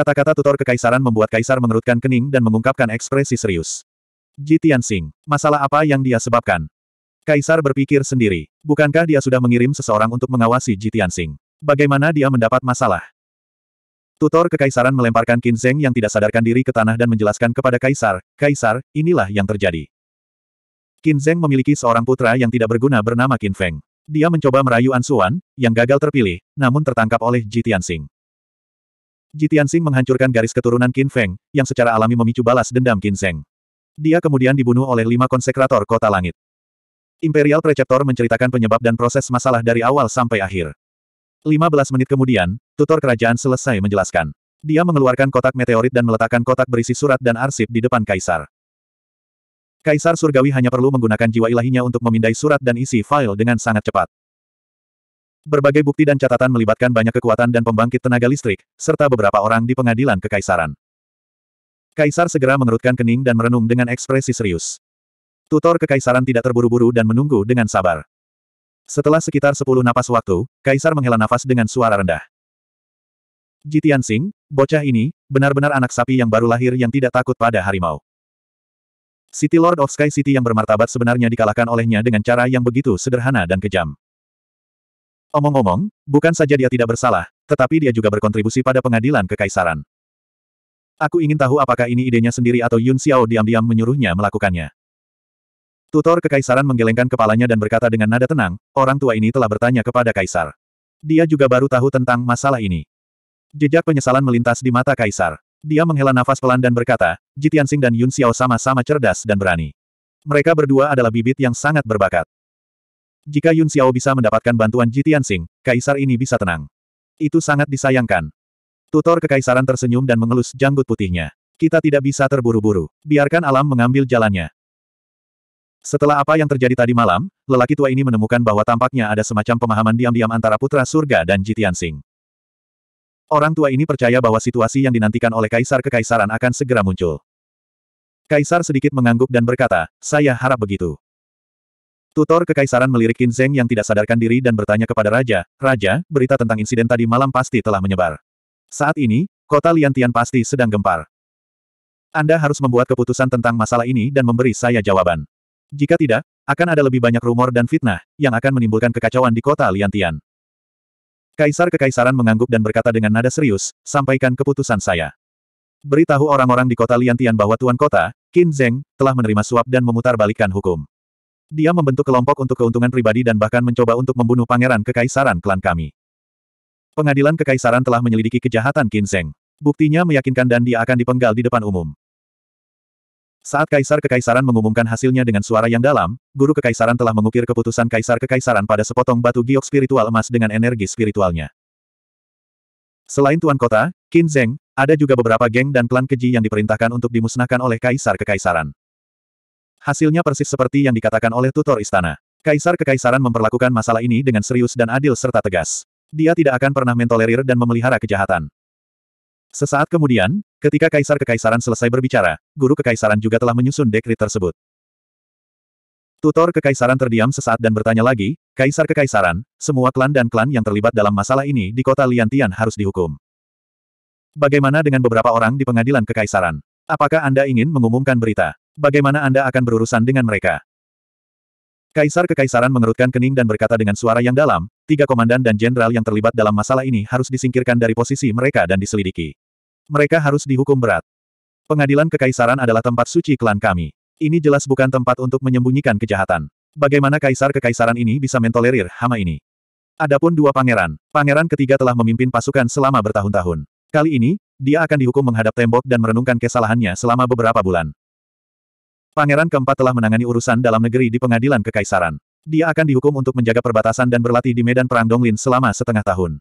Kata-kata tutor kekaisaran membuat kaisar mengerutkan kening dan mengungkapkan ekspresi serius. Ji Tianxing, masalah apa yang dia sebabkan? Kaisar berpikir sendiri, bukankah dia sudah mengirim seseorang untuk mengawasi Ji Tianxing? Bagaimana dia mendapat masalah? Tutor kekaisaran melemparkan Qin Zheng yang tidak sadarkan diri ke tanah dan menjelaskan kepada kaisar, "Kaisar, inilah yang terjadi." Qin Zheng memiliki seorang putra yang tidak berguna bernama Qin Feng. Dia mencoba merayu An yang gagal terpilih, namun tertangkap oleh Ji Tianxing. Jitian Xing menghancurkan garis keturunan Qin Feng, yang secara alami memicu balas dendam Qin Zheng. Dia kemudian dibunuh oleh lima konsekrator kota langit. Imperial Preceptor menceritakan penyebab dan proses masalah dari awal sampai akhir. 15 menit kemudian, tutor kerajaan selesai menjelaskan. Dia mengeluarkan kotak meteorit dan meletakkan kotak berisi surat dan arsip di depan kaisar. Kaisar Surgawi hanya perlu menggunakan jiwa ilahinya untuk memindai surat dan isi file dengan sangat cepat. Berbagai bukti dan catatan melibatkan banyak kekuatan dan pembangkit tenaga listrik, serta beberapa orang di pengadilan kekaisaran. Kaisar segera mengerutkan kening dan merenung dengan ekspresi serius. Tutor kekaisaran tidak terburu-buru dan menunggu dengan sabar. Setelah sekitar sepuluh napas waktu, Kaisar menghela nafas dengan suara rendah. Jitian Sing, bocah ini, benar-benar anak sapi yang baru lahir yang tidak takut pada harimau. City Lord of Sky City yang bermartabat sebenarnya dikalahkan olehnya dengan cara yang begitu sederhana dan kejam. Omong-omong, bukan saja dia tidak bersalah, tetapi dia juga berkontribusi pada pengadilan kekaisaran. Aku ingin tahu apakah ini idenya sendiri atau Yun Xiao diam-diam menyuruhnya melakukannya. Tutor kekaisaran menggelengkan kepalanya dan berkata dengan nada tenang, orang tua ini telah bertanya kepada kaisar. Dia juga baru tahu tentang masalah ini. Jejak penyesalan melintas di mata kaisar. Dia menghela nafas pelan dan berkata, Sing dan Yun Xiao sama-sama cerdas dan berani. Mereka berdua adalah bibit yang sangat berbakat. Jika Yun Xiao bisa mendapatkan bantuan Ji Tianxing, kaisar ini bisa tenang. Itu sangat disayangkan. Tutor kekaisaran tersenyum dan mengelus janggut putihnya. Kita tidak bisa terburu-buru. Biarkan alam mengambil jalannya. Setelah apa yang terjadi tadi malam, lelaki tua ini menemukan bahwa tampaknya ada semacam pemahaman diam-diam antara putra surga dan Ji Tianxing. Orang tua ini percaya bahwa situasi yang dinantikan oleh kaisar kekaisaran akan segera muncul. Kaisar sedikit mengangguk dan berkata, saya harap begitu. Tutor Kekaisaran melirik Qin Zheng yang tidak sadarkan diri dan bertanya kepada Raja, Raja, berita tentang insiden tadi malam pasti telah menyebar. Saat ini, kota Liantian pasti sedang gempar. Anda harus membuat keputusan tentang masalah ini dan memberi saya jawaban. Jika tidak, akan ada lebih banyak rumor dan fitnah, yang akan menimbulkan kekacauan di kota Liantian. Kaisar Kekaisaran mengangguk dan berkata dengan nada serius, sampaikan keputusan saya. Beritahu orang-orang di kota Liantian bahwa Tuan Kota, Qin Zheng, telah menerima suap dan memutarbalikkan hukum. Dia membentuk kelompok untuk keuntungan pribadi dan bahkan mencoba untuk membunuh pangeran kekaisaran klan kami. Pengadilan kekaisaran telah menyelidiki kejahatan Kinzeng. Buktinya meyakinkan dan dia akan dipenggal di depan umum. Saat kaisar kekaisaran mengumumkan hasilnya dengan suara yang dalam, guru kekaisaran telah mengukir keputusan kaisar kekaisaran pada sepotong batu giok spiritual emas dengan energi spiritualnya. Selain tuan kota, Qin Zeng, ada juga beberapa geng dan klan keji yang diperintahkan untuk dimusnahkan oleh kaisar kekaisaran. Hasilnya persis seperti yang dikatakan oleh tutor istana. Kaisar Kekaisaran memperlakukan masalah ini dengan serius dan adil serta tegas. Dia tidak akan pernah mentolerir dan memelihara kejahatan. Sesaat kemudian, ketika Kaisar Kekaisaran selesai berbicara, Guru Kekaisaran juga telah menyusun dekrit tersebut. Tutor Kekaisaran terdiam sesaat dan bertanya lagi, Kaisar Kekaisaran, semua klan dan klan yang terlibat dalam masalah ini di kota Liantian harus dihukum. Bagaimana dengan beberapa orang di pengadilan Kekaisaran? Apakah Anda ingin mengumumkan berita? bagaimana Anda akan berurusan dengan mereka? Kaisar Kekaisaran mengerutkan kening dan berkata dengan suara yang dalam, tiga komandan dan jenderal yang terlibat dalam masalah ini harus disingkirkan dari posisi mereka dan diselidiki. Mereka harus dihukum berat. Pengadilan Kekaisaran adalah tempat suci klan kami. Ini jelas bukan tempat untuk menyembunyikan kejahatan. Bagaimana Kaisar Kekaisaran ini bisa mentolerir hama ini? Adapun dua pangeran, pangeran ketiga telah memimpin pasukan selama bertahun-tahun. Kali ini, dia akan dihukum menghadap tembok dan merenungkan kesalahannya selama beberapa bulan. Pangeran keempat telah menangani urusan dalam negeri di pengadilan kekaisaran. Dia akan dihukum untuk menjaga perbatasan dan berlatih di medan perang Donglin selama setengah tahun.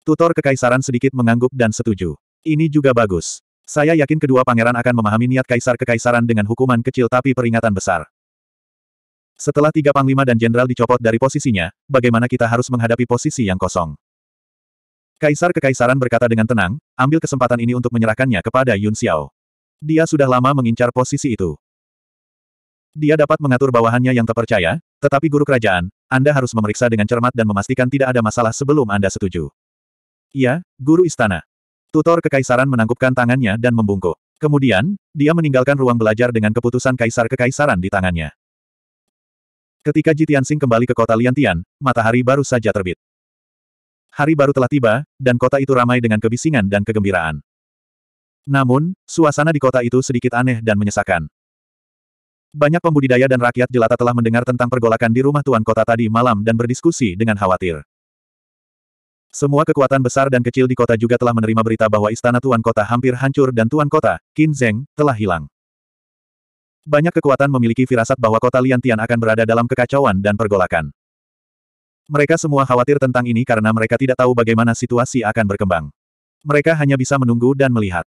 Tutor kekaisaran sedikit mengangguk dan setuju. Ini juga bagus. Saya yakin kedua pangeran akan memahami niat kaisar kekaisaran dengan hukuman kecil tapi peringatan besar. Setelah tiga panglima dan jenderal dicopot dari posisinya, bagaimana kita harus menghadapi posisi yang kosong? Kaisar kekaisaran berkata dengan tenang, ambil kesempatan ini untuk menyerahkannya kepada Yun Xiao. Dia sudah lama mengincar posisi itu. Dia dapat mengatur bawahannya yang terpercaya, tetapi guru kerajaan, Anda harus memeriksa dengan cermat dan memastikan tidak ada masalah sebelum Anda setuju. Iya, guru istana. Tutor kekaisaran menangkupkan tangannya dan membungkuk. Kemudian, dia meninggalkan ruang belajar dengan keputusan kaisar kekaisaran di tangannya. Ketika Jitian Sing kembali ke kota Liantian, matahari baru saja terbit. Hari baru telah tiba, dan kota itu ramai dengan kebisingan dan kegembiraan. Namun, suasana di kota itu sedikit aneh dan menyesakan. Banyak pembudidaya dan rakyat jelata telah mendengar tentang pergolakan di rumah tuan kota tadi malam dan berdiskusi dengan khawatir. Semua kekuatan besar dan kecil di kota juga telah menerima berita bahwa istana Tuan Kota hampir hancur dan Tuan Kota, Qin Zheng, telah hilang. Banyak kekuatan memiliki firasat bahwa kota Liantian akan berada dalam kekacauan dan pergolakan. Mereka semua khawatir tentang ini karena mereka tidak tahu bagaimana situasi akan berkembang. Mereka hanya bisa menunggu dan melihat.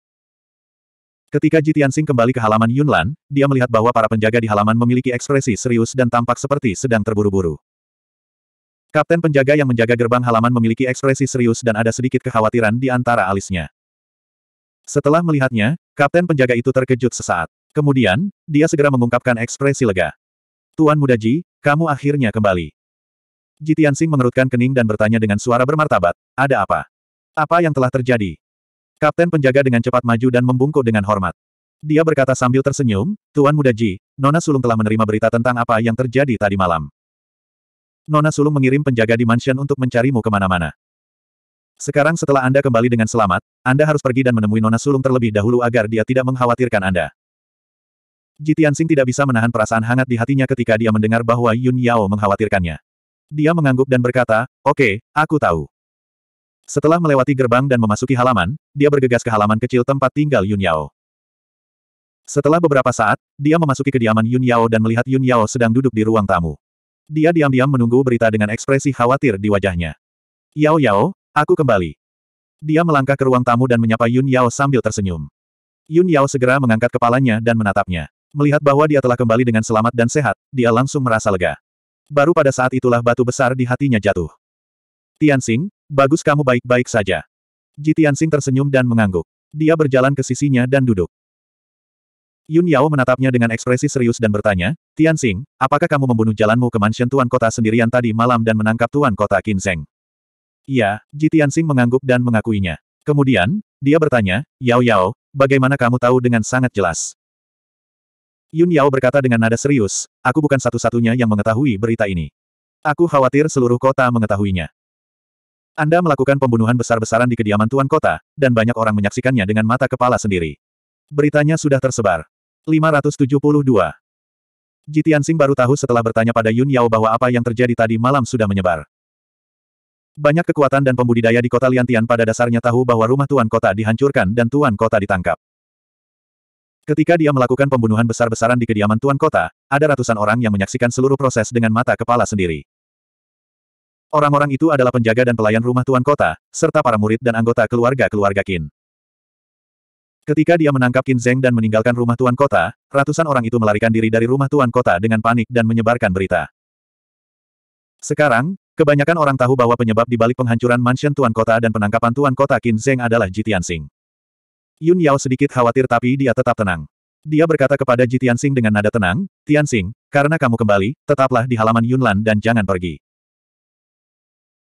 Ketika Jitiansing kembali ke halaman Yunlan, dia melihat bahwa para penjaga di halaman memiliki ekspresi serius dan tampak seperti sedang terburu-buru. Kapten penjaga yang menjaga gerbang halaman memiliki ekspresi serius dan ada sedikit kekhawatiran di antara alisnya. Setelah melihatnya, kapten penjaga itu terkejut sesaat. Kemudian, dia segera mengungkapkan ekspresi lega. Tuan Muda Ji, kamu akhirnya kembali. Jitiansing mengerutkan kening dan bertanya dengan suara bermartabat, ada apa? Apa yang telah terjadi? Kapten penjaga dengan cepat maju dan membungkuk dengan hormat. Dia berkata sambil tersenyum, Tuan Muda Ji, Nona Sulung telah menerima berita tentang apa yang terjadi tadi malam. Nona Sulung mengirim penjaga di mansion untuk mencarimu kemana-mana. Sekarang setelah Anda kembali dengan selamat, Anda harus pergi dan menemui Nona Sulung terlebih dahulu agar dia tidak mengkhawatirkan Anda. Ji Tianxing tidak bisa menahan perasaan hangat di hatinya ketika dia mendengar bahwa Yun Yao mengkhawatirkannya. Dia mengangguk dan berkata, Oke, okay, aku tahu. Setelah melewati gerbang dan memasuki halaman, dia bergegas ke halaman kecil tempat tinggal Yun Yao. Setelah beberapa saat, dia memasuki kediaman Yun Yao dan melihat Yun Yao sedang duduk di ruang tamu. Dia diam-diam menunggu berita dengan ekspresi khawatir di wajahnya. Yao Yao, aku kembali. Dia melangkah ke ruang tamu dan menyapa Yun Yao sambil tersenyum. Yun Yao segera mengangkat kepalanya dan menatapnya. Melihat bahwa dia telah kembali dengan selamat dan sehat, dia langsung merasa lega. Baru pada saat itulah batu besar di hatinya jatuh. Tianxing, Bagus kamu baik-baik saja. Ji Tianxing tersenyum dan mengangguk. Dia berjalan ke sisinya dan duduk. Yun Yao menatapnya dengan ekspresi serius dan bertanya, Tianxing, apakah kamu membunuh jalanmu ke mansion Tuan Kota sendirian tadi malam dan menangkap Tuan Kota Kinzeng? Iya, Ji Tianxing mengangguk dan mengakuinya. Kemudian, dia bertanya, Yao Yao, bagaimana kamu tahu dengan sangat jelas? Yun Yao berkata dengan nada serius, aku bukan satu-satunya yang mengetahui berita ini. Aku khawatir seluruh kota mengetahuinya. Anda melakukan pembunuhan besar-besaran di kediaman Tuan Kota, dan banyak orang menyaksikannya dengan mata kepala sendiri. Beritanya sudah tersebar. 572. Sing baru tahu setelah bertanya pada Yun Yao bahwa apa yang terjadi tadi malam sudah menyebar. Banyak kekuatan dan pembudidaya di kota Liantian pada dasarnya tahu bahwa rumah Tuan Kota dihancurkan dan Tuan Kota ditangkap. Ketika dia melakukan pembunuhan besar-besaran di kediaman Tuan Kota, ada ratusan orang yang menyaksikan seluruh proses dengan mata kepala sendiri. Orang-orang itu adalah penjaga dan pelayan rumah tuan kota, serta para murid dan anggota keluarga-keluarga Qin. Ketika dia menangkap Qin Zheng dan meninggalkan rumah tuan kota, ratusan orang itu melarikan diri dari rumah tuan kota dengan panik dan menyebarkan berita. Sekarang, kebanyakan orang tahu bahwa penyebab di balik penghancuran mansion tuan kota dan penangkapan tuan kota Qin Zheng adalah Jitian Sing. Yun Yao sedikit khawatir tapi dia tetap tenang. Dia berkata kepada Jitian Sing dengan nada tenang, Tianxing, karena kamu kembali, tetaplah di halaman Yunlan dan jangan pergi.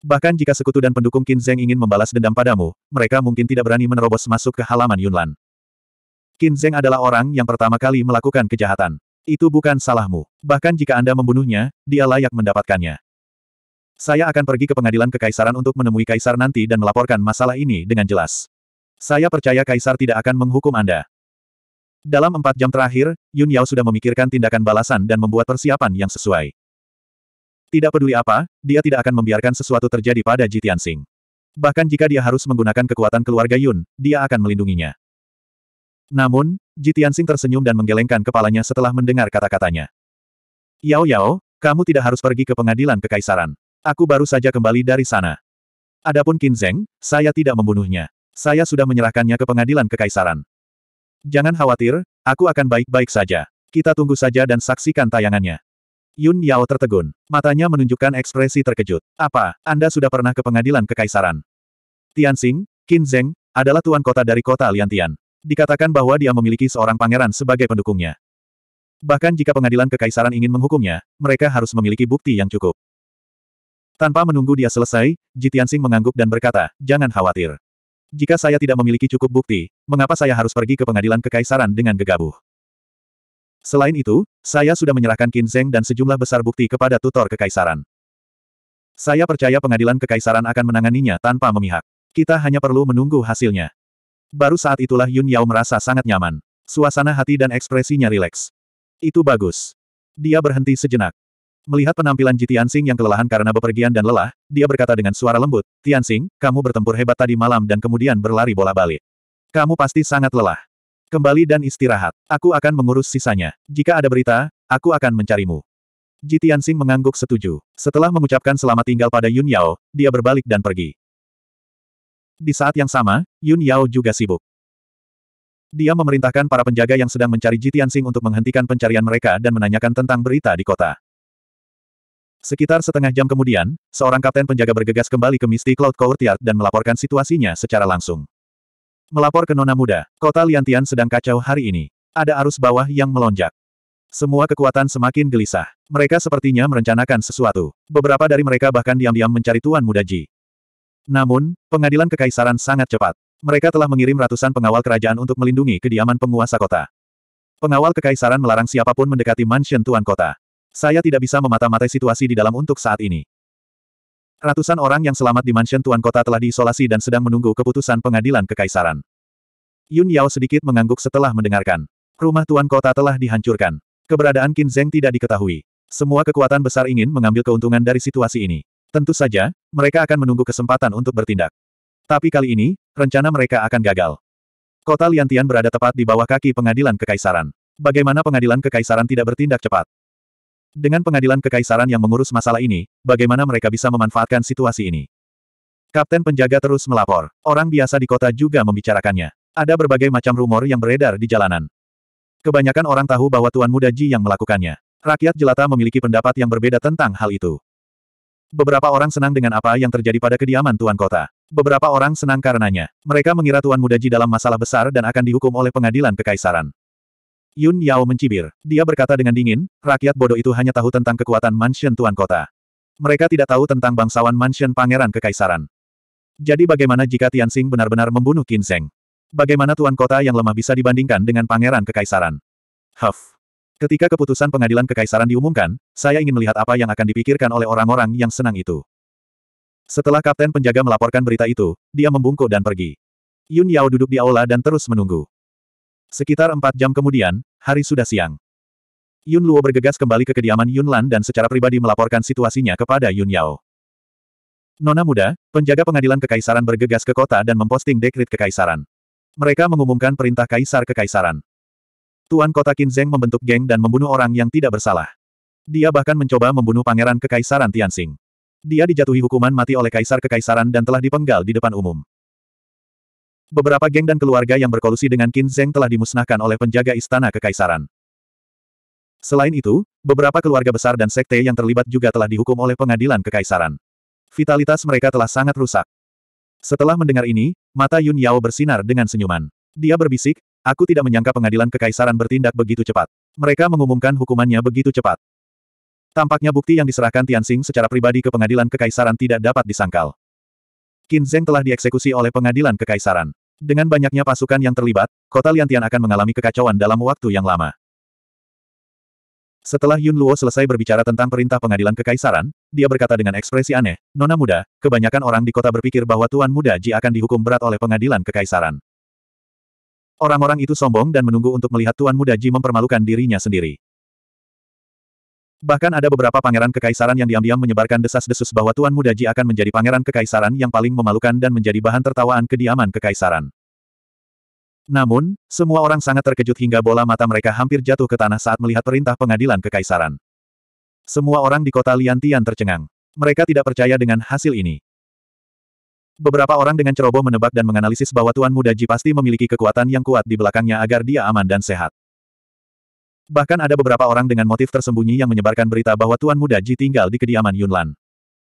Bahkan jika sekutu dan pendukung Qin Zheng ingin membalas dendam padamu, mereka mungkin tidak berani menerobos masuk ke halaman Yunlan. Qin Zheng adalah orang yang pertama kali melakukan kejahatan. Itu bukan salahmu. Bahkan jika Anda membunuhnya, dia layak mendapatkannya. Saya akan pergi ke pengadilan kekaisaran untuk menemui kaisar nanti dan melaporkan masalah ini dengan jelas. Saya percaya kaisar tidak akan menghukum Anda. Dalam empat jam terakhir, Yun Yao sudah memikirkan tindakan balasan dan membuat persiapan yang sesuai. Tidak peduli apa, dia tidak akan membiarkan sesuatu terjadi pada Ji Tianxing. Bahkan jika dia harus menggunakan kekuatan keluarga Yun, dia akan melindunginya. Namun, Ji Tianxing tersenyum dan menggelengkan kepalanya setelah mendengar kata-katanya. Yao Yao, kamu tidak harus pergi ke pengadilan kekaisaran. Aku baru saja kembali dari sana. Adapun Qin Zeng, saya tidak membunuhnya. Saya sudah menyerahkannya ke pengadilan kekaisaran. Jangan khawatir, aku akan baik-baik saja. Kita tunggu saja dan saksikan tayangannya. Yun Yao tertegun. Matanya menunjukkan ekspresi terkejut. Apa, Anda sudah pernah ke pengadilan kekaisaran? Tianxing, Qin Zheng, adalah tuan kota dari kota Liantian. Dikatakan bahwa dia memiliki seorang pangeran sebagai pendukungnya. Bahkan jika pengadilan kekaisaran ingin menghukumnya, mereka harus memiliki bukti yang cukup. Tanpa menunggu dia selesai, Ji Tianxing mengangguk dan berkata, jangan khawatir. Jika saya tidak memiliki cukup bukti, mengapa saya harus pergi ke pengadilan kekaisaran dengan gegabah? Selain itu, saya sudah menyerahkan Qin Zeng dan sejumlah besar bukti kepada tutor kekaisaran. Saya percaya pengadilan kekaisaran akan menanganinya tanpa memihak. Kita hanya perlu menunggu hasilnya. Baru saat itulah Yun Yao merasa sangat nyaman. Suasana hati dan ekspresinya rileks. Itu bagus. Dia berhenti sejenak. Melihat penampilan Ji Tianxing yang kelelahan karena bepergian dan lelah, dia berkata dengan suara lembut, Tianxing, kamu bertempur hebat tadi malam dan kemudian berlari bola balik. Kamu pasti sangat lelah. Kembali dan istirahat. Aku akan mengurus sisanya. Jika ada berita, aku akan mencarimu. Ji Tianxing mengangguk setuju. Setelah mengucapkan selamat tinggal pada Yun Yao, dia berbalik dan pergi. Di saat yang sama, Yun Yao juga sibuk. Dia memerintahkan para penjaga yang sedang mencari Ji Tianxing untuk menghentikan pencarian mereka dan menanyakan tentang berita di kota. Sekitar setengah jam kemudian, seorang kapten penjaga bergegas kembali ke Misty Cloud Courtyard dan melaporkan situasinya secara langsung. Melapor ke Nona Muda, kota Liantian sedang kacau hari ini. Ada arus bawah yang melonjak. Semua kekuatan semakin gelisah. Mereka sepertinya merencanakan sesuatu. Beberapa dari mereka bahkan diam-diam mencari Tuan Muda Ji. Namun, pengadilan kekaisaran sangat cepat. Mereka telah mengirim ratusan pengawal kerajaan untuk melindungi kediaman penguasa kota. Pengawal kekaisaran melarang siapapun mendekati mansion Tuan Kota. Saya tidak bisa memata-matai situasi di dalam untuk saat ini. Ratusan orang yang selamat di mansion Tuan Kota telah diisolasi dan sedang menunggu keputusan pengadilan kekaisaran. Yun Yao sedikit mengangguk setelah mendengarkan. Rumah Tuan Kota telah dihancurkan. Keberadaan Qin Zheng tidak diketahui. Semua kekuatan besar ingin mengambil keuntungan dari situasi ini. Tentu saja, mereka akan menunggu kesempatan untuk bertindak. Tapi kali ini, rencana mereka akan gagal. Kota Liantian berada tepat di bawah kaki pengadilan kekaisaran. Bagaimana pengadilan kekaisaran tidak bertindak cepat? Dengan pengadilan kekaisaran yang mengurus masalah ini, bagaimana mereka bisa memanfaatkan situasi ini? Kapten penjaga terus melapor. Orang biasa di kota juga membicarakannya. Ada berbagai macam rumor yang beredar di jalanan. Kebanyakan orang tahu bahwa Tuan Muda Ji yang melakukannya. Rakyat jelata memiliki pendapat yang berbeda tentang hal itu. Beberapa orang senang dengan apa yang terjadi pada kediaman Tuan Kota. Beberapa orang senang karenanya. Mereka mengira Tuan Muda Ji dalam masalah besar dan akan dihukum oleh pengadilan kekaisaran. Yun Yao mencibir. Dia berkata dengan dingin, rakyat bodoh itu hanya tahu tentang kekuatan mansion tuan kota. Mereka tidak tahu tentang bangsawan mansion pangeran kekaisaran. Jadi bagaimana jika Tianxing benar-benar membunuh Qin Seng? Bagaimana tuan kota yang lemah bisa dibandingkan dengan pangeran kekaisaran? Huff. Ketika keputusan pengadilan kekaisaran diumumkan, saya ingin melihat apa yang akan dipikirkan oleh orang-orang yang senang itu. Setelah kapten penjaga melaporkan berita itu, dia membungkuk dan pergi. Yun Yao duduk di aula dan terus menunggu. Sekitar empat jam kemudian, hari sudah siang. Yun Luo bergegas kembali ke kediaman Yun Lan dan secara pribadi melaporkan situasinya kepada Yun Yao. Nona muda, penjaga pengadilan kekaisaran bergegas ke kota dan memposting dekrit kekaisaran. Mereka mengumumkan perintah kaisar kekaisaran. Tuan kota Qinzeng membentuk geng dan membunuh orang yang tidak bersalah. Dia bahkan mencoba membunuh pangeran kekaisaran Tianxing. Dia dijatuhi hukuman mati oleh kaisar kekaisaran dan telah dipenggal di depan umum. Beberapa geng dan keluarga yang berkolusi dengan Qin Zheng telah dimusnahkan oleh penjaga istana kekaisaran. Selain itu, beberapa keluarga besar dan sekte yang terlibat juga telah dihukum oleh pengadilan kekaisaran. Vitalitas mereka telah sangat rusak. Setelah mendengar ini, mata Yun Yao bersinar dengan senyuman. Dia berbisik, aku tidak menyangka pengadilan kekaisaran bertindak begitu cepat. Mereka mengumumkan hukumannya begitu cepat. Tampaknya bukti yang diserahkan Tianxing secara pribadi ke pengadilan kekaisaran tidak dapat disangkal. Qin Zheng telah dieksekusi oleh pengadilan kekaisaran. Dengan banyaknya pasukan yang terlibat, kota Liantian akan mengalami kekacauan dalam waktu yang lama. Setelah Yun Luo selesai berbicara tentang perintah pengadilan kekaisaran, dia berkata dengan ekspresi aneh, Nona muda, kebanyakan orang di kota berpikir bahwa Tuan Muda Ji akan dihukum berat oleh pengadilan kekaisaran. Orang-orang itu sombong dan menunggu untuk melihat Tuan Muda Ji mempermalukan dirinya sendiri. Bahkan ada beberapa pangeran kekaisaran yang diam-diam menyebarkan desas-desus bahwa Tuan Muda Ji akan menjadi pangeran kekaisaran yang paling memalukan dan menjadi bahan tertawaan kediaman kekaisaran. Namun, semua orang sangat terkejut hingga bola mata mereka hampir jatuh ke tanah saat melihat perintah pengadilan kekaisaran. Semua orang di kota Liantian tercengang. Mereka tidak percaya dengan hasil ini. Beberapa orang dengan ceroboh menebak dan menganalisis bahwa Tuan Muda Ji pasti memiliki kekuatan yang kuat di belakangnya agar dia aman dan sehat. Bahkan ada beberapa orang dengan motif tersembunyi yang menyebarkan berita bahwa Tuan Muda Ji tinggal di kediaman Yunlan.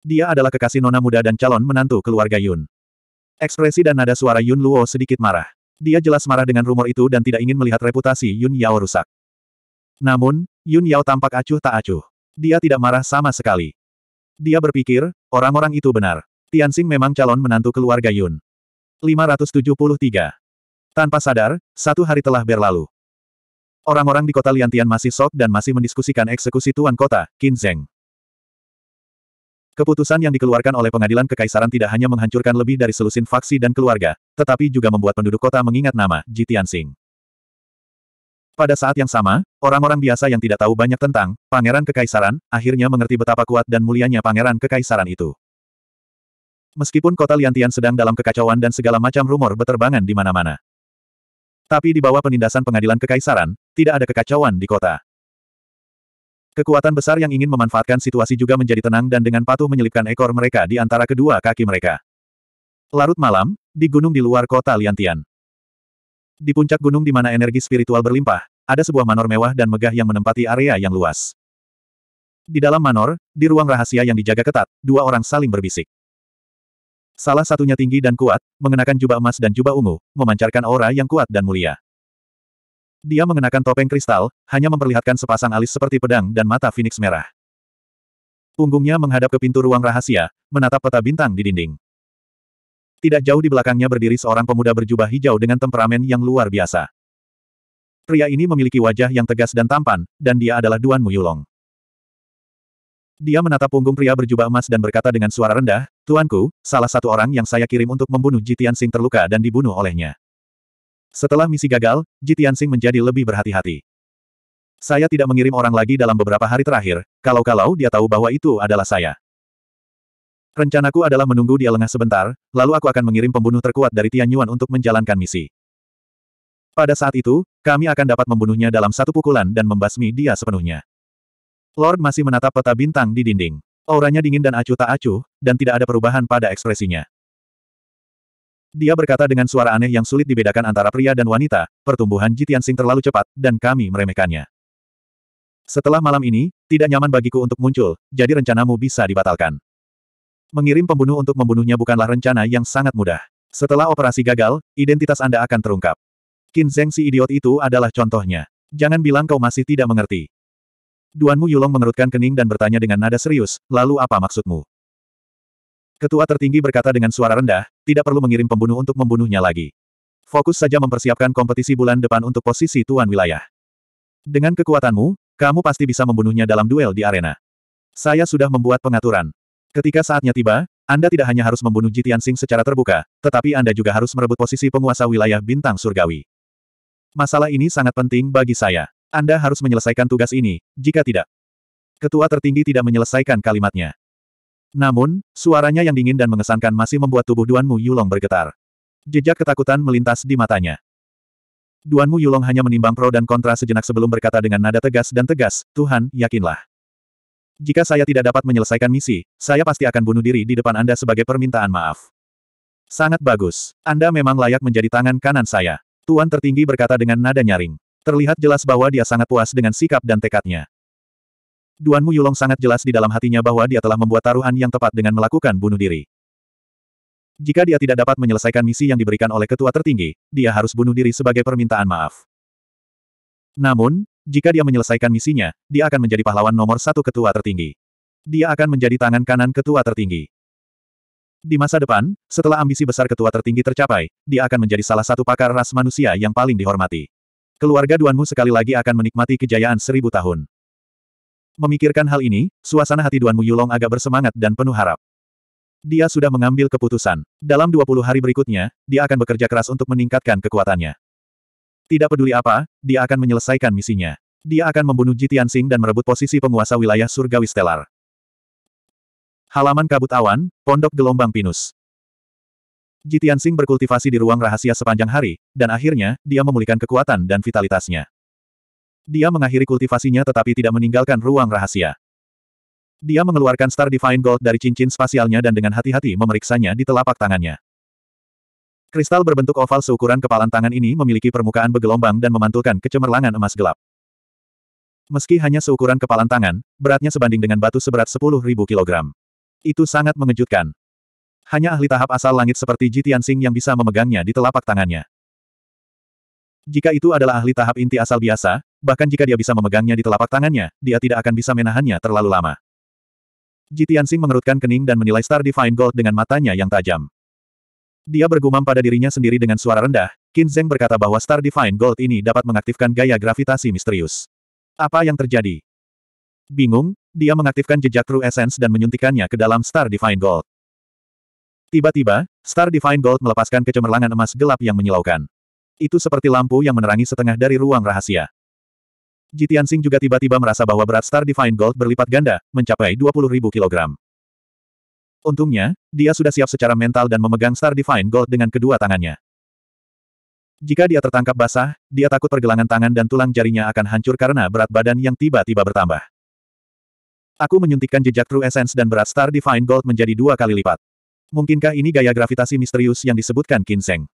Dia adalah kekasih nona muda dan calon menantu keluarga Yun. Ekspresi dan nada suara Yun Luo sedikit marah. Dia jelas marah dengan rumor itu dan tidak ingin melihat reputasi Yun Yao rusak. Namun, Yun Yao tampak acuh tak acuh. Dia tidak marah sama sekali. Dia berpikir, orang-orang itu benar. Tianxing memang calon menantu keluarga Yun. 573. Tanpa sadar, satu hari telah berlalu. Orang-orang di kota Liantian masih sok dan masih mendiskusikan eksekusi Tuan Kota, Qin Zeng. Keputusan yang dikeluarkan oleh pengadilan kekaisaran tidak hanya menghancurkan lebih dari selusin faksi dan keluarga, tetapi juga membuat penduduk kota mengingat nama, Ji Tianxing. Pada saat yang sama, orang-orang biasa yang tidak tahu banyak tentang Pangeran Kekaisaran, akhirnya mengerti betapa kuat dan mulianya Pangeran Kekaisaran itu. Meskipun kota Liantian sedang dalam kekacauan dan segala macam rumor beterbangan di mana-mana. Tapi di bawah penindasan pengadilan kekaisaran, tidak ada kekacauan di kota. Kekuatan besar yang ingin memanfaatkan situasi juga menjadi tenang dan dengan patuh menyelipkan ekor mereka di antara kedua kaki mereka. Larut malam, di gunung di luar kota Liantian. Di puncak gunung di mana energi spiritual berlimpah, ada sebuah manor mewah dan megah yang menempati area yang luas. Di dalam manor, di ruang rahasia yang dijaga ketat, dua orang saling berbisik. Salah satunya tinggi dan kuat, mengenakan jubah emas dan jubah ungu, memancarkan aura yang kuat dan mulia. Dia mengenakan topeng kristal, hanya memperlihatkan sepasang alis seperti pedang dan mata Phoenix merah. Punggungnya menghadap ke pintu ruang rahasia, menatap peta bintang di dinding. Tidak jauh di belakangnya berdiri seorang pemuda berjubah hijau dengan temperamen yang luar biasa. Pria ini memiliki wajah yang tegas dan tampan, dan dia adalah Duan Muyulong. Dia menatap punggung pria berjubah emas dan berkata dengan suara rendah, Tuanku, salah satu orang yang saya kirim untuk membunuh Jitian Sing terluka dan dibunuh olehnya. Setelah misi gagal, Jitian Sing menjadi lebih berhati-hati. Saya tidak mengirim orang lagi dalam beberapa hari terakhir, kalau-kalau dia tahu bahwa itu adalah saya. Rencanaku adalah menunggu dia lengah sebentar, lalu aku akan mengirim pembunuh terkuat dari Tian Yuan untuk menjalankan misi. Pada saat itu, kami akan dapat membunuhnya dalam satu pukulan dan membasmi dia sepenuhnya. Lord masih menatap peta bintang di dinding. Auranya dingin dan acuh tak acuh, dan tidak ada perubahan pada ekspresinya. Dia berkata dengan suara aneh yang sulit dibedakan antara pria dan wanita, pertumbuhan Jitian Sing terlalu cepat, dan kami meremehkannya. Setelah malam ini, tidak nyaman bagiku untuk muncul, jadi rencanamu bisa dibatalkan. Mengirim pembunuh untuk membunuhnya bukanlah rencana yang sangat mudah. Setelah operasi gagal, identitas Anda akan terungkap. Qin Zheng si idiot itu adalah contohnya. Jangan bilang kau masih tidak mengerti. Duanmu Yulong mengerutkan kening dan bertanya dengan nada serius, lalu apa maksudmu? Ketua tertinggi berkata dengan suara rendah, tidak perlu mengirim pembunuh untuk membunuhnya lagi. Fokus saja mempersiapkan kompetisi bulan depan untuk posisi tuan wilayah. Dengan kekuatanmu, kamu pasti bisa membunuhnya dalam duel di arena. Saya sudah membuat pengaturan. Ketika saatnya tiba, Anda tidak hanya harus membunuh Jitian Sing secara terbuka, tetapi Anda juga harus merebut posisi penguasa wilayah bintang surgawi. Masalah ini sangat penting bagi saya. Anda harus menyelesaikan tugas ini, jika tidak. Ketua tertinggi tidak menyelesaikan kalimatnya. Namun, suaranya yang dingin dan mengesankan masih membuat tubuh Duanmu Yulong bergetar. Jejak ketakutan melintas di matanya. Duanmu Yulong hanya menimbang pro dan kontra sejenak sebelum berkata dengan nada tegas dan tegas, Tuhan, yakinlah. Jika saya tidak dapat menyelesaikan misi, saya pasti akan bunuh diri di depan Anda sebagai permintaan maaf. Sangat bagus. Anda memang layak menjadi tangan kanan saya. Tuan tertinggi berkata dengan nada nyaring. Terlihat jelas bahwa dia sangat puas dengan sikap dan tekadnya. Duan Mu Yulong sangat jelas di dalam hatinya bahwa dia telah membuat taruhan yang tepat dengan melakukan bunuh diri. Jika dia tidak dapat menyelesaikan misi yang diberikan oleh ketua tertinggi, dia harus bunuh diri sebagai permintaan maaf. Namun, jika dia menyelesaikan misinya, dia akan menjadi pahlawan nomor satu ketua tertinggi. Dia akan menjadi tangan kanan ketua tertinggi. Di masa depan, setelah ambisi besar ketua tertinggi tercapai, dia akan menjadi salah satu pakar ras manusia yang paling dihormati. Keluarga Duanmu sekali lagi akan menikmati kejayaan seribu tahun. Memikirkan hal ini, suasana hati Duanmu Yulong agak bersemangat dan penuh harap. Dia sudah mengambil keputusan. Dalam 20 hari berikutnya, dia akan bekerja keras untuk meningkatkan kekuatannya. Tidak peduli apa, dia akan menyelesaikan misinya. Dia akan membunuh Jitian Sing dan merebut posisi penguasa wilayah surgawi stelar. Halaman kabut awan, Pondok Gelombang Pinus. Jitian Tianxing berkultivasi di ruang rahasia sepanjang hari, dan akhirnya, dia memulihkan kekuatan dan vitalitasnya. Dia mengakhiri kultivasinya tetapi tidak meninggalkan ruang rahasia. Dia mengeluarkan Star Divine Gold dari cincin spasialnya dan dengan hati-hati memeriksanya di telapak tangannya. Kristal berbentuk oval seukuran kepalan tangan ini memiliki permukaan bergelombang dan memantulkan kecemerlangan emas gelap. Meski hanya seukuran kepalan tangan, beratnya sebanding dengan batu seberat 10.000 kg. Itu sangat mengejutkan. Hanya ahli tahap asal langit seperti Ji Tianxing yang bisa memegangnya di telapak tangannya. Jika itu adalah ahli tahap inti asal biasa, bahkan jika dia bisa memegangnya di telapak tangannya, dia tidak akan bisa menahannya terlalu lama. Ji Tianxing mengerutkan kening dan menilai Star Divine Gold dengan matanya yang tajam. Dia bergumam pada dirinya sendiri dengan suara rendah, Qin Zheng berkata bahwa Star Divine Gold ini dapat mengaktifkan gaya gravitasi misterius. Apa yang terjadi? Bingung, dia mengaktifkan jejak True Essence dan menyuntikannya ke dalam Star Divine Gold. Tiba-tiba, Star Divine Gold melepaskan kecemerlangan emas gelap yang menyilaukan. Itu seperti lampu yang menerangi setengah dari ruang rahasia. Jitian Sing juga tiba-tiba merasa bahwa berat Star Divine Gold berlipat ganda, mencapai 20.000 kilogram. Untungnya, dia sudah siap secara mental dan memegang Star Divine Gold dengan kedua tangannya. Jika dia tertangkap basah, dia takut pergelangan tangan dan tulang jarinya akan hancur karena berat badan yang tiba-tiba bertambah. Aku menyuntikkan jejak True Essence dan berat Star Divine Gold menjadi dua kali lipat. Mungkinkah ini gaya gravitasi misterius yang disebutkan Kinseng?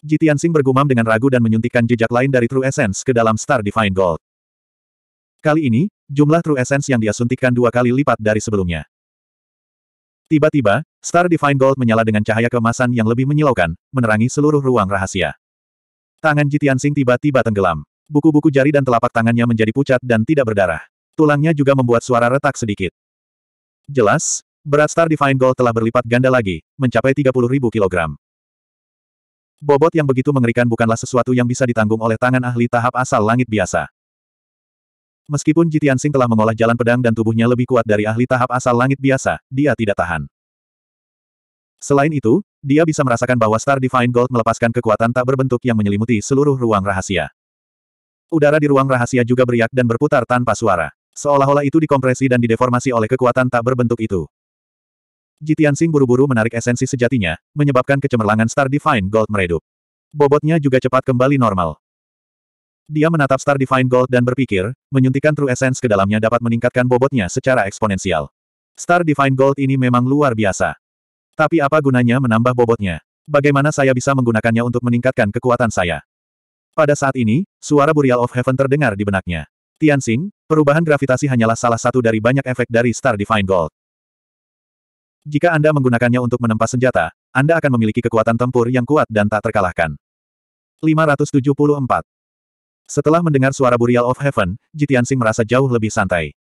Jitiansing bergumam dengan ragu dan menyuntikkan jejak lain dari True Essence ke dalam Star Divine Gold. Kali ini, jumlah True Essence yang dia suntikkan dua kali lipat dari sebelumnya. Tiba-tiba, Star Divine Gold menyala dengan cahaya kemasan yang lebih menyilaukan, menerangi seluruh ruang rahasia. Tangan Jitiansing tiba-tiba tenggelam. Buku-buku jari dan telapak tangannya menjadi pucat dan tidak berdarah. Tulangnya juga membuat suara retak sedikit. Jelas, Berat Star Divine Gold telah berlipat ganda lagi, mencapai 30.000 kilogram. Bobot yang begitu mengerikan bukanlah sesuatu yang bisa ditanggung oleh tangan ahli tahap asal langit biasa. Meskipun Jitian Sing telah mengolah jalan pedang dan tubuhnya lebih kuat dari ahli tahap asal langit biasa, dia tidak tahan. Selain itu, dia bisa merasakan bahwa Star Divine Gold melepaskan kekuatan tak berbentuk yang menyelimuti seluruh ruang rahasia. Udara di ruang rahasia juga beriak dan berputar tanpa suara. Seolah-olah itu dikompresi dan dideformasi oleh kekuatan tak berbentuk itu. Jitiansing buru-buru menarik esensi sejatinya, menyebabkan kecemerlangan Star Divine Gold meredup. Bobotnya juga cepat kembali normal. Dia menatap Star Divine Gold dan berpikir, menyuntikkan True Essence ke dalamnya dapat meningkatkan bobotnya secara eksponensial. Star Divine Gold ini memang luar biasa. Tapi apa gunanya menambah bobotnya? Bagaimana saya bisa menggunakannya untuk meningkatkan kekuatan saya? Pada saat ini, suara Burial of Heaven terdengar di benaknya. Tianxing, perubahan gravitasi hanyalah salah satu dari banyak efek dari Star Divine Gold. Jika Anda menggunakannya untuk menempa senjata, Anda akan memiliki kekuatan tempur yang kuat dan tak terkalahkan. 574. Setelah mendengar suara Burial of Heaven, Jitiansing merasa jauh lebih santai.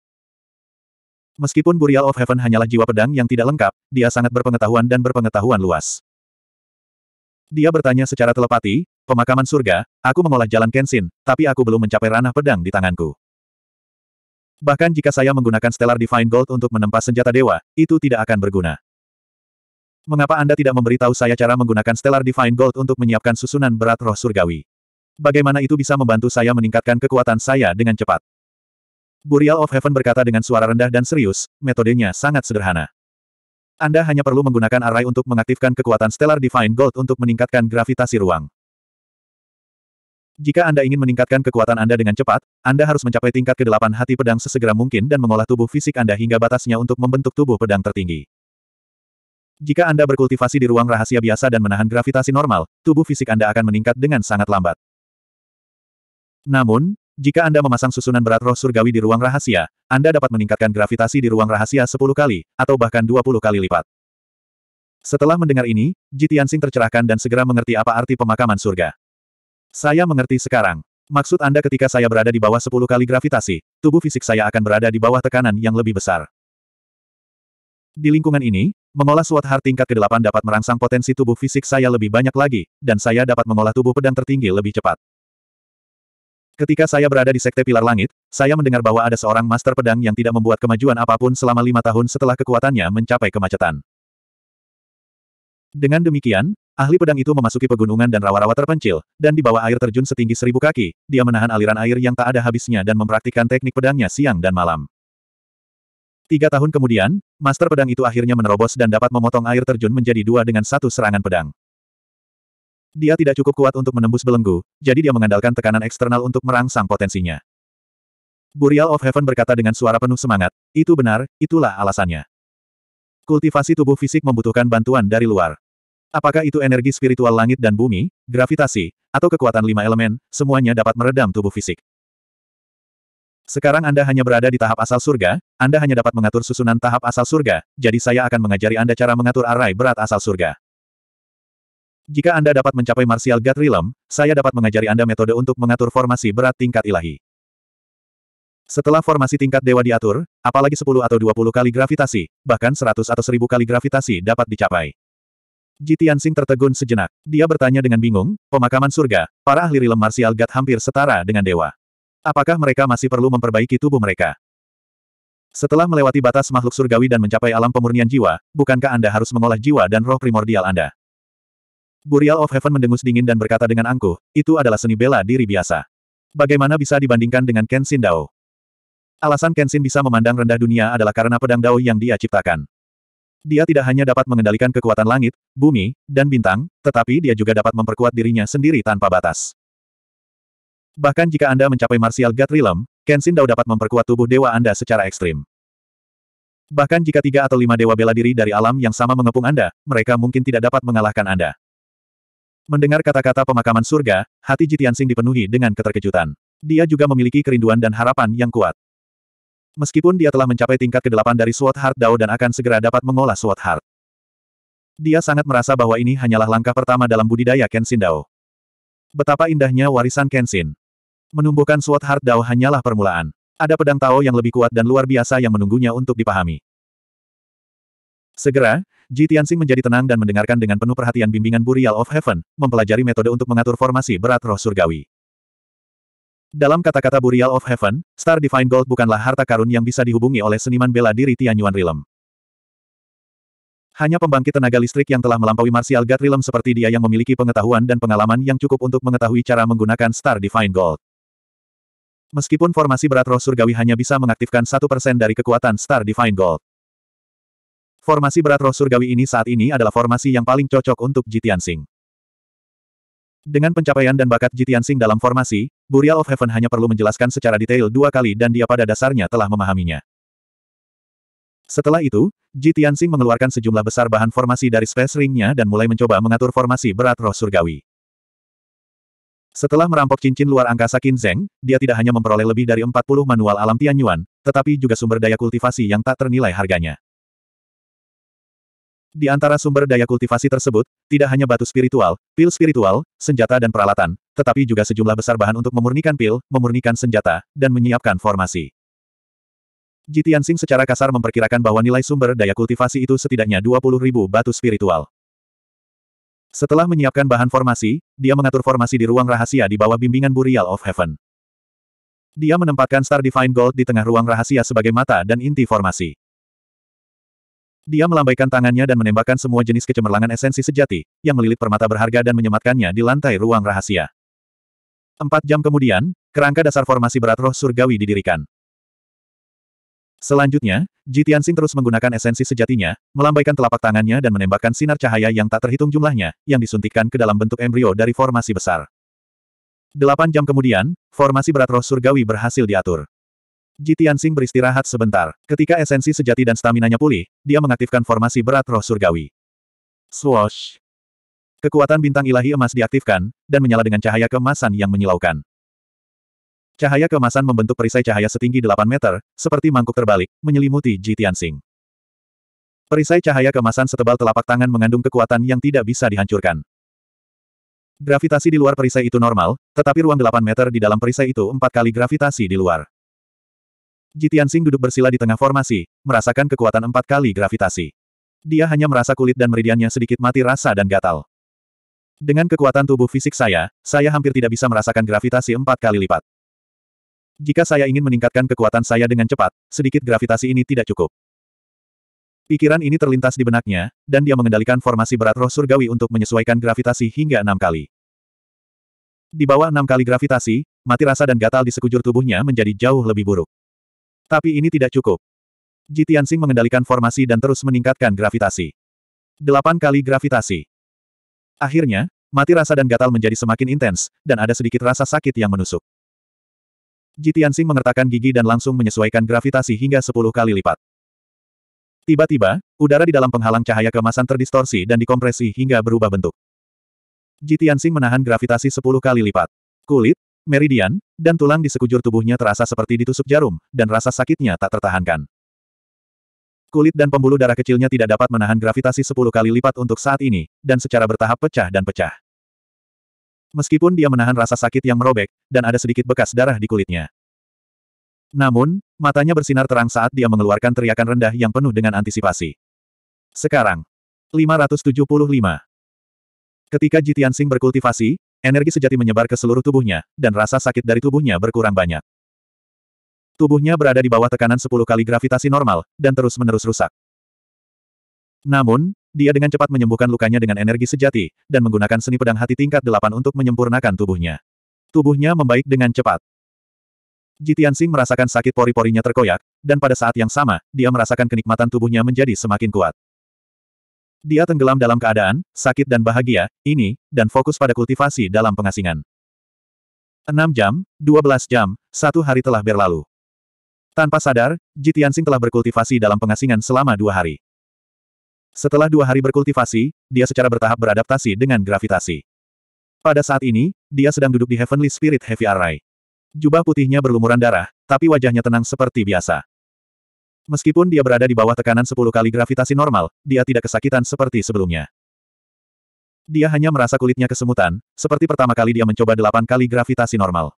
Meskipun Burial of Heaven hanyalah jiwa pedang yang tidak lengkap, dia sangat berpengetahuan dan berpengetahuan luas. Dia bertanya secara telepati, pemakaman surga, aku mengolah jalan Kenshin, tapi aku belum mencapai ranah pedang di tanganku. Bahkan jika saya menggunakan Stellar Divine Gold untuk menempa senjata dewa, itu tidak akan berguna. Mengapa Anda tidak memberitahu saya cara menggunakan Stellar Divine Gold untuk menyiapkan susunan berat roh surgawi? Bagaimana itu bisa membantu saya meningkatkan kekuatan saya dengan cepat? Burial of Heaven berkata dengan suara rendah dan serius, metodenya sangat sederhana. Anda hanya perlu menggunakan array untuk mengaktifkan kekuatan Stellar Divine Gold untuk meningkatkan gravitasi ruang. Jika Anda ingin meningkatkan kekuatan Anda dengan cepat, Anda harus mencapai tingkat ke-8 hati pedang sesegera mungkin dan mengolah tubuh fisik Anda hingga batasnya untuk membentuk tubuh pedang tertinggi. Jika Anda berkultivasi di ruang rahasia biasa dan menahan gravitasi normal, tubuh fisik Anda akan meningkat dengan sangat lambat. Namun, jika Anda memasang susunan berat roh surgawi di ruang rahasia, Anda dapat meningkatkan gravitasi di ruang rahasia 10 kali, atau bahkan 20 kali lipat. Setelah mendengar ini, Jitiansing tercerahkan dan segera mengerti apa arti pemakaman surga. Saya mengerti sekarang. Maksud Anda ketika saya berada di bawah 10 kali gravitasi, tubuh fisik saya akan berada di bawah tekanan yang lebih besar. Di lingkungan ini, mengolah suatu Heart tingkat ke-8 dapat merangsang potensi tubuh fisik saya lebih banyak lagi, dan saya dapat mengolah tubuh pedang tertinggi lebih cepat. Ketika saya berada di Sekte Pilar Langit, saya mendengar bahwa ada seorang master pedang yang tidak membuat kemajuan apapun selama lima tahun setelah kekuatannya mencapai kemacetan. Dengan demikian, ahli pedang itu memasuki pegunungan dan rawa-rawa terpencil, dan di bawah air terjun setinggi seribu kaki, dia menahan aliran air yang tak ada habisnya dan mempraktikkan teknik pedangnya siang dan malam. Tiga tahun kemudian, master pedang itu akhirnya menerobos dan dapat memotong air terjun menjadi dua dengan satu serangan pedang. Dia tidak cukup kuat untuk menembus belenggu, jadi dia mengandalkan tekanan eksternal untuk merangsang potensinya. Burial of Heaven berkata dengan suara penuh semangat, itu benar, itulah alasannya. Kultivasi tubuh fisik membutuhkan bantuan dari luar. Apakah itu energi spiritual langit dan bumi, gravitasi, atau kekuatan lima elemen, semuanya dapat meredam tubuh fisik. Sekarang Anda hanya berada di tahap asal surga, Anda hanya dapat mengatur susunan tahap asal surga, jadi saya akan mengajari Anda cara mengatur arai berat asal surga. Jika Anda dapat mencapai Martial God Realm, saya dapat mengajari Anda metode untuk mengatur formasi berat tingkat ilahi. Setelah formasi tingkat dewa diatur, apalagi 10 atau 20 kali gravitasi, bahkan 100 atau 1000 kali gravitasi dapat dicapai. Ji Tianxing tertegun sejenak. Dia bertanya dengan bingung, pemakaman surga, para ahli rilem martial god hampir setara dengan dewa. Apakah mereka masih perlu memperbaiki tubuh mereka? Setelah melewati batas makhluk surgawi dan mencapai alam pemurnian jiwa, bukankah Anda harus mengolah jiwa dan roh primordial Anda? Burial of Heaven mendengus dingin dan berkata dengan angkuh, itu adalah seni bela diri biasa. Bagaimana bisa dibandingkan dengan Kenshin Dao? Alasan Kenshin bisa memandang rendah dunia adalah karena pedang Dao yang dia ciptakan. Dia tidak hanya dapat mengendalikan kekuatan langit, bumi, dan bintang, tetapi dia juga dapat memperkuat dirinya sendiri tanpa batas. Bahkan jika Anda mencapai Martial God Realm, Kenshin Dao dapat memperkuat tubuh dewa Anda secara ekstrim. Bahkan jika tiga atau lima dewa bela diri dari alam yang sama mengepung Anda, mereka mungkin tidak dapat mengalahkan Anda. Mendengar kata-kata pemakaman surga, hati Jitiansing dipenuhi dengan keterkejutan. Dia juga memiliki kerinduan dan harapan yang kuat. Meskipun dia telah mencapai tingkat ke-8 dari Sword Heart Dao dan akan segera dapat mengolah Sword Heart. Dia sangat merasa bahwa ini hanyalah langkah pertama dalam budidaya Kenshin Dao. Betapa indahnya warisan Kenshin. Menumbuhkan Sword Heart Dao hanyalah permulaan. Ada pedang Tao yang lebih kuat dan luar biasa yang menunggunya untuk dipahami. Segera, Ji Tianxing menjadi tenang dan mendengarkan dengan penuh perhatian bimbingan Burial of Heaven, mempelajari metode untuk mengatur formasi berat roh surgawi. Dalam kata-kata Burial of Heaven, Star Divine Gold bukanlah harta karun yang bisa dihubungi oleh seniman bela diri Tianyuan Realm. Hanya pembangkit tenaga listrik yang telah melampaui Martial God Realm seperti dia yang memiliki pengetahuan dan pengalaman yang cukup untuk mengetahui cara menggunakan Star Divine Gold. Meskipun formasi berat roh surgawi hanya bisa mengaktifkan satu persen dari kekuatan Star Divine Gold. Formasi berat roh surgawi ini saat ini adalah formasi yang paling cocok untuk Jitian Singh. Dengan pencapaian dan bakat Jitian Sing dalam formasi, Burial of Heaven hanya perlu menjelaskan secara detail dua kali dan dia pada dasarnya telah memahaminya. Setelah itu, Jitian Sing mengeluarkan sejumlah besar bahan formasi dari space ringnya dan mulai mencoba mengatur formasi berat roh surgawi. Setelah merampok cincin luar angkasa Qin dia tidak hanya memperoleh lebih dari 40 manual alam Tianyuan, tetapi juga sumber daya kultivasi yang tak ternilai harganya. Di antara sumber daya kultivasi tersebut, tidak hanya batu spiritual, pil spiritual, senjata dan peralatan, tetapi juga sejumlah besar bahan untuk memurnikan pil, memurnikan senjata, dan menyiapkan formasi. Jitiansing secara kasar memperkirakan bahwa nilai sumber daya kultivasi itu setidaknya 20 ribu batu spiritual. Setelah menyiapkan bahan formasi, dia mengatur formasi di ruang rahasia di bawah bimbingan Burial of Heaven. Dia menempatkan Star Divine Gold di tengah ruang rahasia sebagai mata dan inti formasi. Dia melambaikan tangannya dan menembakkan semua jenis kecemerlangan esensi sejati, yang melilit permata berharga dan menyematkannya di lantai ruang rahasia. Empat jam kemudian, kerangka dasar formasi berat roh surgawi didirikan. Selanjutnya, Ji Tianxing terus menggunakan esensi sejatinya, melambaikan telapak tangannya dan menembakkan sinar cahaya yang tak terhitung jumlahnya, yang disuntikkan ke dalam bentuk embrio dari formasi besar. Delapan jam kemudian, formasi berat roh surgawi berhasil diatur. Ji Tianxing beristirahat sebentar. Ketika esensi sejati dan staminanya pulih, dia mengaktifkan formasi berat roh surgawi. Swoosh! Kekuatan bintang ilahi emas diaktifkan, dan menyala dengan cahaya kemasan yang menyilaukan. Cahaya kemasan membentuk perisai cahaya setinggi 8 meter, seperti mangkuk terbalik, menyelimuti Ji Tianxing. Perisai cahaya kemasan setebal telapak tangan mengandung kekuatan yang tidak bisa dihancurkan. Gravitasi di luar perisai itu normal, tetapi ruang 8 meter di dalam perisai itu empat kali gravitasi di luar. Jitian Sing duduk bersila di tengah formasi, merasakan kekuatan empat kali gravitasi. Dia hanya merasa kulit dan meridiannya sedikit mati rasa dan gatal. Dengan kekuatan tubuh fisik saya, saya hampir tidak bisa merasakan gravitasi empat kali lipat. Jika saya ingin meningkatkan kekuatan saya dengan cepat, sedikit gravitasi ini tidak cukup. Pikiran ini terlintas di benaknya, dan dia mengendalikan formasi berat roh surgawi untuk menyesuaikan gravitasi hingga enam kali. Di bawah enam kali gravitasi, mati rasa dan gatal di sekujur tubuhnya menjadi jauh lebih buruk. Tapi ini tidak cukup. Jitiansing mengendalikan formasi dan terus meningkatkan gravitasi. Delapan kali gravitasi. Akhirnya, mati rasa dan gatal menjadi semakin intens, dan ada sedikit rasa sakit yang menusuk. Jitiansing mengertakkan gigi dan langsung menyesuaikan gravitasi hingga sepuluh kali lipat. Tiba-tiba, udara di dalam penghalang cahaya kemasan terdistorsi dan dikompresi hingga berubah bentuk. Jitiansing menahan gravitasi sepuluh kali lipat. Kulit, meridian, dan tulang di sekujur tubuhnya terasa seperti ditusuk jarum, dan rasa sakitnya tak tertahankan. Kulit dan pembuluh darah kecilnya tidak dapat menahan gravitasi sepuluh kali lipat untuk saat ini, dan secara bertahap pecah dan pecah. Meskipun dia menahan rasa sakit yang merobek, dan ada sedikit bekas darah di kulitnya. Namun, matanya bersinar terang saat dia mengeluarkan teriakan rendah yang penuh dengan antisipasi. Sekarang. 575. Ketika Jitian Sing berkultivasi, Energi sejati menyebar ke seluruh tubuhnya, dan rasa sakit dari tubuhnya berkurang banyak. Tubuhnya berada di bawah tekanan 10 kali gravitasi normal, dan terus-menerus rusak. Namun, dia dengan cepat menyembuhkan lukanya dengan energi sejati, dan menggunakan seni pedang hati tingkat 8 untuk menyempurnakan tubuhnya. Tubuhnya membaik dengan cepat. Jitian Sing merasakan sakit pori-porinya terkoyak, dan pada saat yang sama, dia merasakan kenikmatan tubuhnya menjadi semakin kuat. Dia tenggelam dalam keadaan, sakit dan bahagia, ini, dan fokus pada kultivasi dalam pengasingan. 6 jam, 12 jam, satu hari telah berlalu. Tanpa sadar, Jitiansing telah berkultivasi dalam pengasingan selama dua hari. Setelah dua hari berkultivasi, dia secara bertahap beradaptasi dengan gravitasi. Pada saat ini, dia sedang duduk di Heavenly Spirit Heavy Array. Jubah putihnya berlumuran darah, tapi wajahnya tenang seperti biasa. Meskipun dia berada di bawah tekanan 10 kali gravitasi normal, dia tidak kesakitan seperti sebelumnya. Dia hanya merasa kulitnya kesemutan, seperti pertama kali dia mencoba 8 kali gravitasi normal.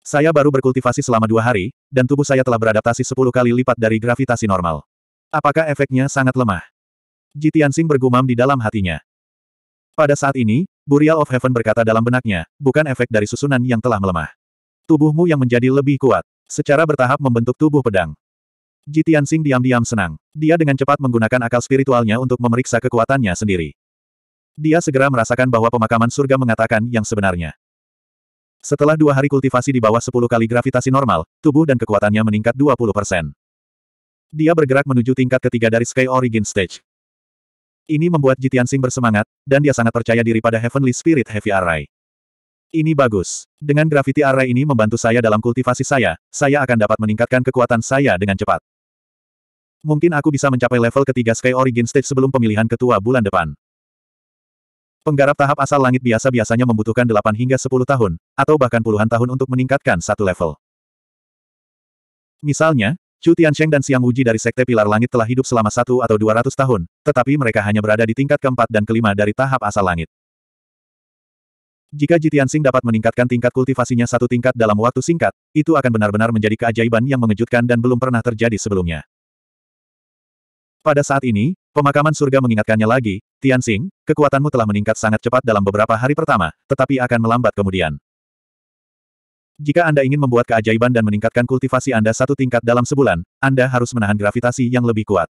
Saya baru berkultivasi selama dua hari, dan tubuh saya telah beradaptasi 10 kali lipat dari gravitasi normal. Apakah efeknya sangat lemah? Jitiansing bergumam di dalam hatinya. Pada saat ini, Burial of Heaven berkata dalam benaknya, bukan efek dari susunan yang telah melemah. Tubuhmu yang menjadi lebih kuat, secara bertahap membentuk tubuh pedang. Ji Tianxing diam-diam senang. Dia dengan cepat menggunakan akal spiritualnya untuk memeriksa kekuatannya sendiri. Dia segera merasakan bahwa pemakaman surga mengatakan yang sebenarnya. Setelah dua hari kultivasi di bawah 10 kali gravitasi normal, tubuh dan kekuatannya meningkat 20%. Dia bergerak menuju tingkat ketiga dari Sky Origin Stage. Ini membuat Ji Tianxing bersemangat, dan dia sangat percaya diri pada Heavenly Spirit Heavy Array. Ini bagus. Dengan gravity array ini membantu saya dalam kultivasi saya, saya akan dapat meningkatkan kekuatan saya dengan cepat mungkin aku bisa mencapai level ketiga Sky Origin Stage sebelum pemilihan ketua bulan depan. Penggarap tahap asal langit biasa biasanya membutuhkan 8 hingga 10 tahun, atau bahkan puluhan tahun untuk meningkatkan satu level. Misalnya, Chu Tiansheng dan Siang Wuji dari Sekte Pilar Langit telah hidup selama satu atau 200 tahun, tetapi mereka hanya berada di tingkat keempat dan kelima dari tahap asal langit. Jika Jitiansing dapat meningkatkan tingkat kultivasinya satu tingkat dalam waktu singkat, itu akan benar-benar menjadi keajaiban yang mengejutkan dan belum pernah terjadi sebelumnya. Pada saat ini, pemakaman surga mengingatkannya lagi, Tianxing, kekuatanmu telah meningkat sangat cepat dalam beberapa hari pertama, tetapi akan melambat kemudian. Jika Anda ingin membuat keajaiban dan meningkatkan kultivasi Anda satu tingkat dalam sebulan, Anda harus menahan gravitasi yang lebih kuat.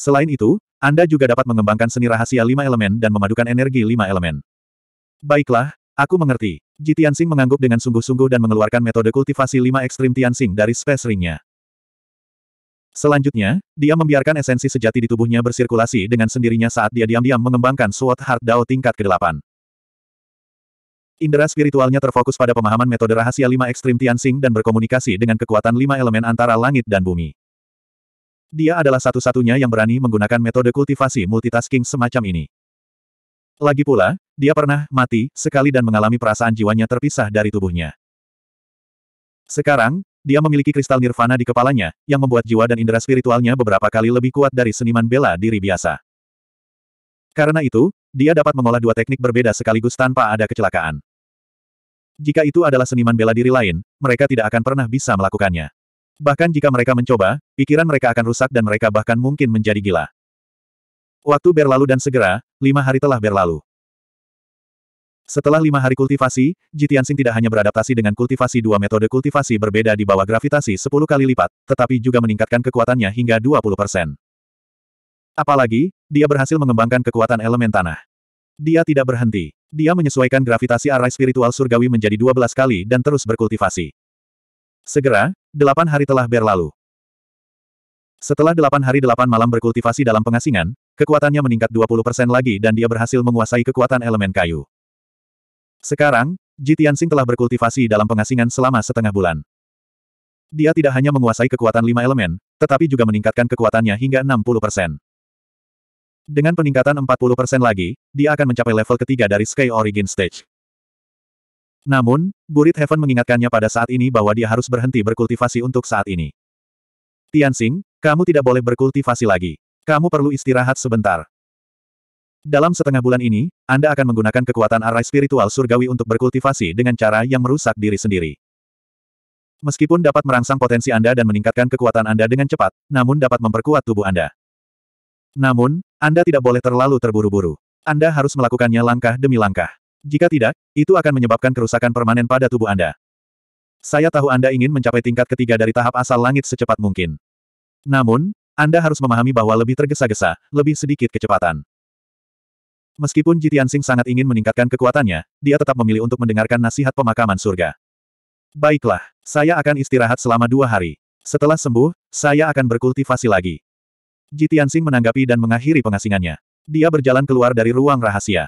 Selain itu, Anda juga dapat mengembangkan seni rahasia lima elemen dan memadukan energi lima elemen. Baiklah, aku mengerti. Ji Tianxing mengangguk dengan sungguh-sungguh dan mengeluarkan metode kultivasi lima ekstrim Tianxing dari space ringnya. Selanjutnya, dia membiarkan esensi sejati di tubuhnya bersirkulasi dengan sendirinya saat dia diam-diam mengembangkan Sword Heart Dao tingkat ke-8. Indera spiritualnya terfokus pada pemahaman metode rahasia lima ekstrim Tianxing dan berkomunikasi dengan kekuatan lima elemen antara langit dan bumi. Dia adalah satu-satunya yang berani menggunakan metode kultivasi multitasking semacam ini. Lagi pula, dia pernah mati sekali dan mengalami perasaan jiwanya terpisah dari tubuhnya. Sekarang, dia memiliki kristal nirvana di kepalanya, yang membuat jiwa dan indera spiritualnya beberapa kali lebih kuat dari seniman bela diri biasa. Karena itu, dia dapat mengolah dua teknik berbeda sekaligus tanpa ada kecelakaan. Jika itu adalah seniman bela diri lain, mereka tidak akan pernah bisa melakukannya. Bahkan jika mereka mencoba, pikiran mereka akan rusak dan mereka bahkan mungkin menjadi gila. Waktu berlalu dan segera, lima hari telah berlalu. Setelah lima hari kultivasi, Jitiansing tidak hanya beradaptasi dengan kultivasi dua metode kultivasi berbeda di bawah gravitasi sepuluh kali lipat, tetapi juga meningkatkan kekuatannya hingga dua puluh persen. Apalagi, dia berhasil mengembangkan kekuatan elemen tanah. Dia tidak berhenti. Dia menyesuaikan gravitasi arai spiritual surgawi menjadi dua belas kali dan terus berkultivasi. Segera, delapan hari telah berlalu. Setelah delapan hari delapan malam berkultivasi dalam pengasingan, kekuatannya meningkat dua puluh persen lagi dan dia berhasil menguasai kekuatan elemen kayu. Sekarang, Ji Tianxing telah berkultivasi dalam pengasingan selama setengah bulan. Dia tidak hanya menguasai kekuatan lima elemen, tetapi juga meningkatkan kekuatannya hingga 60%. Dengan peningkatan 40% lagi, dia akan mencapai level ketiga dari Sky Origin Stage. Namun, Burit Heaven mengingatkannya pada saat ini bahwa dia harus berhenti berkultivasi untuk saat ini. Tianxing, kamu tidak boleh berkultivasi lagi. Kamu perlu istirahat sebentar. Dalam setengah bulan ini, Anda akan menggunakan kekuatan arai spiritual surgawi untuk berkultivasi dengan cara yang merusak diri sendiri. Meskipun dapat merangsang potensi Anda dan meningkatkan kekuatan Anda dengan cepat, namun dapat memperkuat tubuh Anda. Namun, Anda tidak boleh terlalu terburu-buru. Anda harus melakukannya langkah demi langkah. Jika tidak, itu akan menyebabkan kerusakan permanen pada tubuh Anda. Saya tahu Anda ingin mencapai tingkat ketiga dari tahap asal langit secepat mungkin. Namun, Anda harus memahami bahwa lebih tergesa-gesa, lebih sedikit kecepatan. Meskipun Jitiansing sangat ingin meningkatkan kekuatannya, dia tetap memilih untuk mendengarkan nasihat pemakaman surga. Baiklah, saya akan istirahat selama dua hari. Setelah sembuh, saya akan berkultivasi lagi. Jitiansing menanggapi dan mengakhiri pengasingannya. Dia berjalan keluar dari ruang rahasia.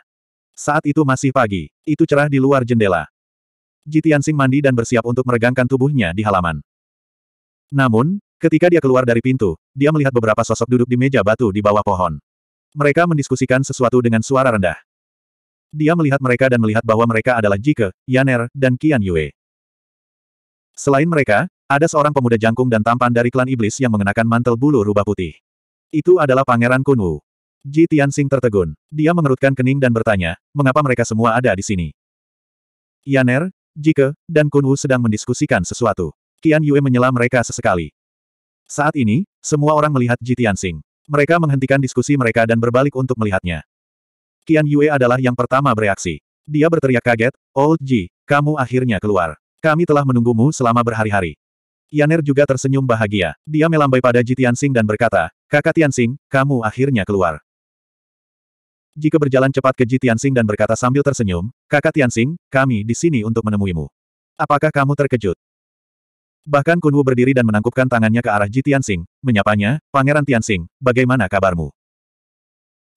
Saat itu masih pagi, itu cerah di luar jendela. Jitiansing mandi dan bersiap untuk meregangkan tubuhnya di halaman. Namun, ketika dia keluar dari pintu, dia melihat beberapa sosok duduk di meja batu di bawah pohon. Mereka mendiskusikan sesuatu dengan suara rendah. Dia melihat mereka dan melihat bahwa mereka adalah Jike, Yaner, dan Qian Yue. Selain mereka, ada seorang pemuda jangkung dan tampan dari klan iblis yang mengenakan mantel bulu rubah putih. Itu adalah Pangeran Kunwu. Ji Tianxing tertegun. Dia mengerutkan kening dan bertanya, mengapa mereka semua ada di sini? Yaner, Jike, dan Kunwu sedang mendiskusikan sesuatu. Qian Yue menyela mereka sesekali. Saat ini, semua orang melihat Ji Tianxing. Mereka menghentikan diskusi mereka dan berbalik untuk melihatnya. Qian Yue adalah yang pertama bereaksi. Dia berteriak kaget, Old oh, Ji, kamu akhirnya keluar. Kami telah menunggumu selama berhari-hari. Yaner juga tersenyum bahagia. Dia melambai pada Ji Tianxing dan berkata, Kakak Tianxing, kamu akhirnya keluar. Jika berjalan cepat ke Ji Tianxing dan berkata sambil tersenyum, Kakak Tianxing, kami di sini untuk menemuimu. Apakah kamu terkejut? Bahkan Kunwu berdiri dan menangkupkan tangannya ke arah Ji Tianxing, menyapanya, Pangeran Tianxing, bagaimana kabarmu?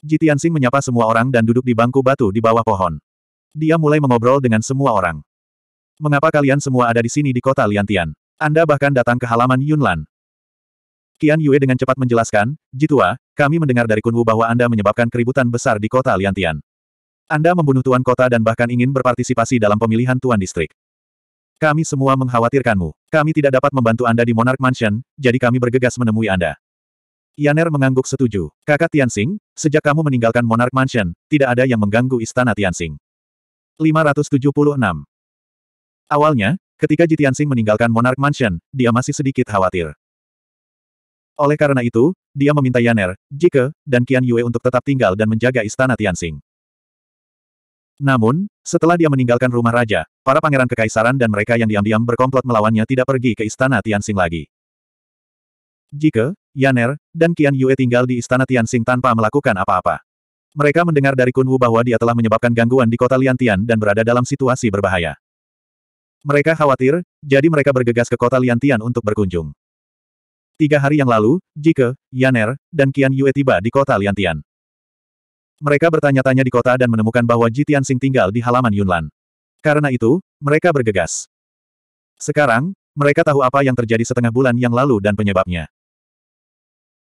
Ji Tianxing menyapa semua orang dan duduk di bangku batu di bawah pohon. Dia mulai mengobrol dengan semua orang. Mengapa kalian semua ada di sini di kota Liantian? Anda bahkan datang ke halaman Yunlan. Qian Yue dengan cepat menjelaskan, Jitua, kami mendengar dari Kunwu bahwa Anda menyebabkan keributan besar di kota Liantian. Anda membunuh tuan kota dan bahkan ingin berpartisipasi dalam pemilihan tuan distrik. Kami semua mengkhawatirkanmu. Kami tidak dapat membantu Anda di Monarch Mansion, jadi kami bergegas menemui Anda. Yaner mengangguk setuju. Kakak Tianxing, sejak kamu meninggalkan Monarch Mansion, tidak ada yang mengganggu istana Tianxing. 576. Awalnya, ketika Ji Tianxing meninggalkan Monarch Mansion, dia masih sedikit khawatir. Oleh karena itu, dia meminta Yaner, Jike, dan Qian Yue untuk tetap tinggal dan menjaga istana Tianxing. Namun, setelah dia meninggalkan rumah raja, para pangeran kekaisaran dan mereka yang diam-diam berkomplot melawannya tidak pergi ke istana Tianxing lagi. Jika, Yaner, dan Qian Yue tinggal di istana Tianxing tanpa melakukan apa-apa. Mereka mendengar dari Kun Wu bahwa dia telah menyebabkan gangguan di kota Liantian dan berada dalam situasi berbahaya. Mereka khawatir, jadi mereka bergegas ke kota Liantian untuk berkunjung. Tiga hari yang lalu, Jike, Yaner, dan Qian Yue tiba di kota Liantian. Mereka bertanya-tanya di kota dan menemukan bahwa Ji Tianxing tinggal di halaman Yunlan. Karena itu, mereka bergegas. Sekarang, mereka tahu apa yang terjadi setengah bulan yang lalu dan penyebabnya.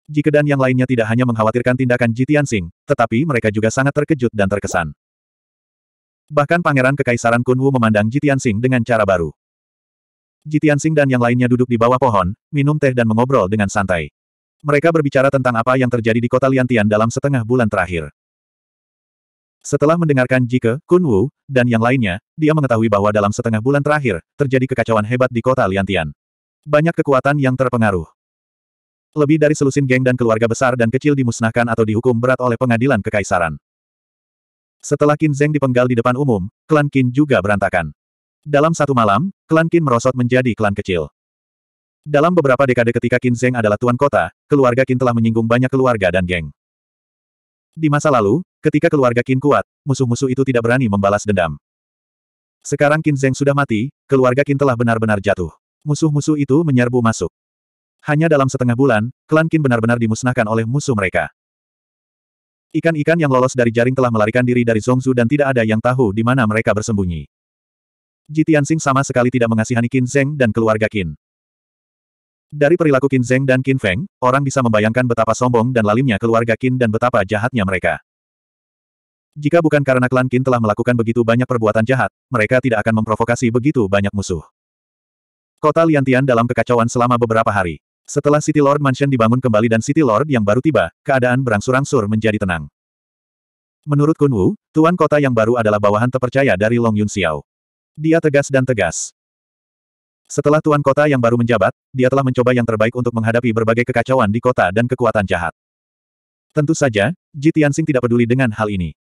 Jika dan yang lainnya tidak hanya mengkhawatirkan tindakan Ji Tianxing, tetapi mereka juga sangat terkejut dan terkesan. Bahkan Pangeran Kekaisaran Kunwu memandang Ji Tianxing dengan cara baru. Ji Tianxing dan yang lainnya duduk di bawah pohon, minum teh dan mengobrol dengan santai. Mereka berbicara tentang apa yang terjadi di kota Liantian dalam setengah bulan terakhir. Setelah mendengarkan Jike, Kun Wu, dan yang lainnya, dia mengetahui bahwa dalam setengah bulan terakhir, terjadi kekacauan hebat di kota Liantian. Banyak kekuatan yang terpengaruh. Lebih dari selusin geng dan keluarga besar dan kecil dimusnahkan atau dihukum berat oleh pengadilan kekaisaran. Setelah Qin Zeng dipenggal di depan umum, klan Qin juga berantakan. Dalam satu malam, klan Qin merosot menjadi klan kecil. Dalam beberapa dekade ketika Qin Zeng adalah tuan kota, keluarga Qin telah menyinggung banyak keluarga dan geng. Di masa lalu, Ketika keluarga Qin kuat, musuh-musuh itu tidak berani membalas dendam. Sekarang Qin Zheng sudah mati, keluarga Qin telah benar-benar jatuh. Musuh-musuh itu menyerbu masuk. Hanya dalam setengah bulan, klan Qin benar-benar dimusnahkan oleh musuh mereka. Ikan-ikan yang lolos dari jaring telah melarikan diri dari Zhongzu dan tidak ada yang tahu di mana mereka bersembunyi. Jitiansing sama sekali tidak mengasihani Qin Zheng dan keluarga Qin. Dari perilaku Qin Zheng dan Qin Feng, orang bisa membayangkan betapa sombong dan lalimnya keluarga Qin dan betapa jahatnya mereka. Jika bukan karena klan Qin telah melakukan begitu banyak perbuatan jahat, mereka tidak akan memprovokasi begitu banyak musuh. Kota Liantian dalam kekacauan selama beberapa hari. Setelah City Lord Mansion dibangun kembali dan City Lord yang baru tiba, keadaan berangsur-angsur menjadi tenang. Menurut Kun Wu, tuan kota yang baru adalah bawahan terpercaya dari Long Yun Xiao. Dia tegas dan tegas. Setelah tuan kota yang baru menjabat, dia telah mencoba yang terbaik untuk menghadapi berbagai kekacauan di kota dan kekuatan jahat. Tentu saja, Ji Tianxing tidak peduli dengan hal ini.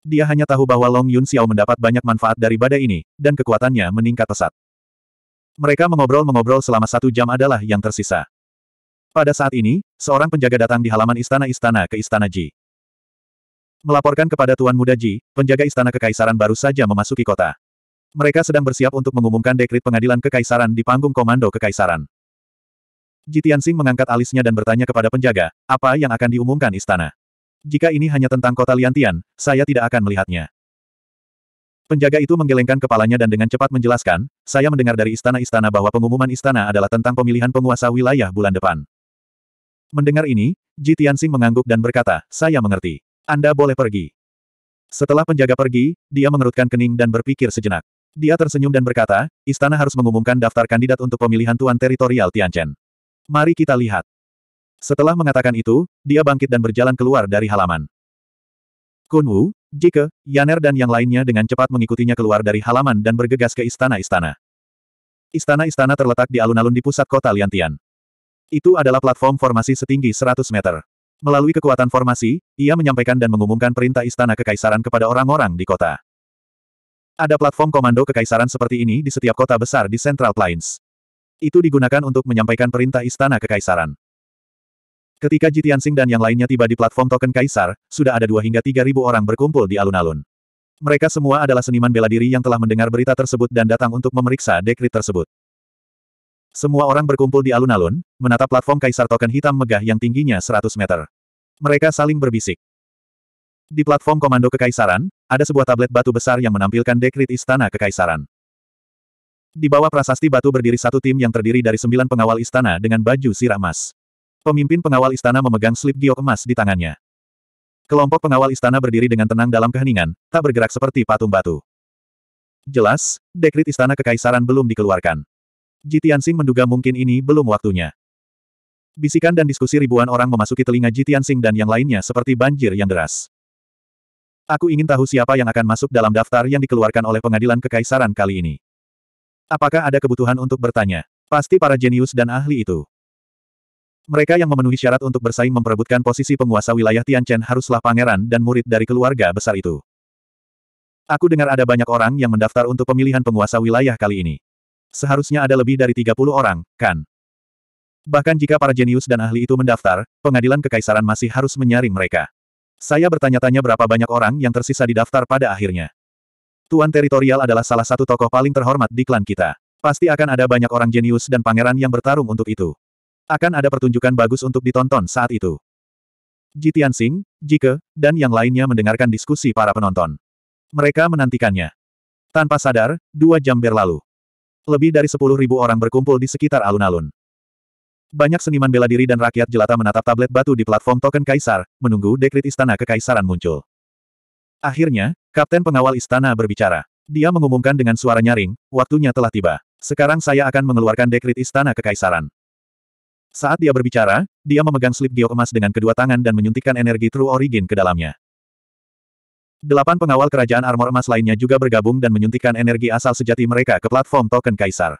Dia hanya tahu bahwa Long Yun Xiao mendapat banyak manfaat dari badai ini, dan kekuatannya meningkat pesat. Mereka mengobrol-mengobrol selama satu jam adalah yang tersisa. Pada saat ini, seorang penjaga datang di halaman istana-istana ke istana Ji. Melaporkan kepada Tuan Muda Ji, penjaga istana kekaisaran baru saja memasuki kota. Mereka sedang bersiap untuk mengumumkan dekrit pengadilan kekaisaran di panggung komando kekaisaran. Ji Tianxing mengangkat alisnya dan bertanya kepada penjaga, apa yang akan diumumkan istana? Jika ini hanya tentang kota Liantian, saya tidak akan melihatnya. Penjaga itu menggelengkan kepalanya dan dengan cepat menjelaskan, saya mendengar dari istana-istana bahwa pengumuman istana adalah tentang pemilihan penguasa wilayah bulan depan. Mendengar ini, Ji Tianxing mengangguk dan berkata, saya mengerti. Anda boleh pergi. Setelah penjaga pergi, dia mengerutkan kening dan berpikir sejenak. Dia tersenyum dan berkata, istana harus mengumumkan daftar kandidat untuk pemilihan tuan teritorial Tianchen. Mari kita lihat. Setelah mengatakan itu, dia bangkit dan berjalan keluar dari halaman. Kunwu, Wu, Jike, Yaner dan yang lainnya dengan cepat mengikutinya keluar dari halaman dan bergegas ke istana-istana. Istana-istana terletak di alun-alun di pusat kota Liantian. Itu adalah platform formasi setinggi 100 meter. Melalui kekuatan formasi, ia menyampaikan dan mengumumkan perintah istana kekaisaran kepada orang-orang di kota. Ada platform komando kekaisaran seperti ini di setiap kota besar di Central Plains. Itu digunakan untuk menyampaikan perintah istana kekaisaran. Ketika Jitian Sing dan yang lainnya tiba di platform token Kaisar, sudah ada dua hingga tiga ribu orang berkumpul di alun-alun. Mereka semua adalah seniman bela diri yang telah mendengar berita tersebut dan datang untuk memeriksa dekrit tersebut. Semua orang berkumpul di alun-alun, menatap platform Kaisar token hitam megah yang tingginya 100 meter. Mereka saling berbisik. Di platform komando kekaisaran, ada sebuah tablet batu besar yang menampilkan dekrit istana kekaisaran. Di bawah prasasti batu berdiri satu tim yang terdiri dari sembilan pengawal istana dengan baju sirah emas. Pemimpin pengawal istana memegang slip giok emas di tangannya. Kelompok pengawal istana berdiri dengan tenang dalam keheningan, tak bergerak seperti patung batu. Jelas, dekrit istana kekaisaran belum dikeluarkan. Jitiansing menduga mungkin ini belum waktunya. Bisikan dan diskusi ribuan orang memasuki telinga Jitiansing dan yang lainnya seperti banjir yang deras. Aku ingin tahu siapa yang akan masuk dalam daftar yang dikeluarkan oleh pengadilan kekaisaran kali ini. Apakah ada kebutuhan untuk bertanya? Pasti para jenius dan ahli itu. Mereka yang memenuhi syarat untuk bersaing memperebutkan posisi penguasa wilayah Tianchen haruslah pangeran dan murid dari keluarga besar itu. Aku dengar ada banyak orang yang mendaftar untuk pemilihan penguasa wilayah kali ini. Seharusnya ada lebih dari 30 orang, kan? Bahkan jika para jenius dan ahli itu mendaftar, pengadilan kekaisaran masih harus menyaring mereka. Saya bertanya-tanya berapa banyak orang yang tersisa di daftar pada akhirnya. Tuan Teritorial adalah salah satu tokoh paling terhormat di klan kita. Pasti akan ada banyak orang jenius dan pangeran yang bertarung untuk itu. Akan ada pertunjukan bagus untuk ditonton saat itu. Jitian Sing, Jike, dan yang lainnya mendengarkan diskusi para penonton. Mereka menantikannya. Tanpa sadar, dua jam berlalu. Lebih dari sepuluh ribu orang berkumpul di sekitar alun-alun. Banyak seniman bela diri dan rakyat jelata menatap tablet batu di platform token kaisar, menunggu dekrit istana kekaisaran muncul. Akhirnya, kapten pengawal istana berbicara. Dia mengumumkan dengan suara nyaring, waktunya telah tiba. Sekarang saya akan mengeluarkan dekrit istana kekaisaran. Saat dia berbicara, dia memegang slip giok emas dengan kedua tangan dan menyuntikkan energi True Origin ke dalamnya. Delapan pengawal kerajaan armor emas lainnya juga bergabung dan menyuntikkan energi asal sejati mereka ke platform token kaisar.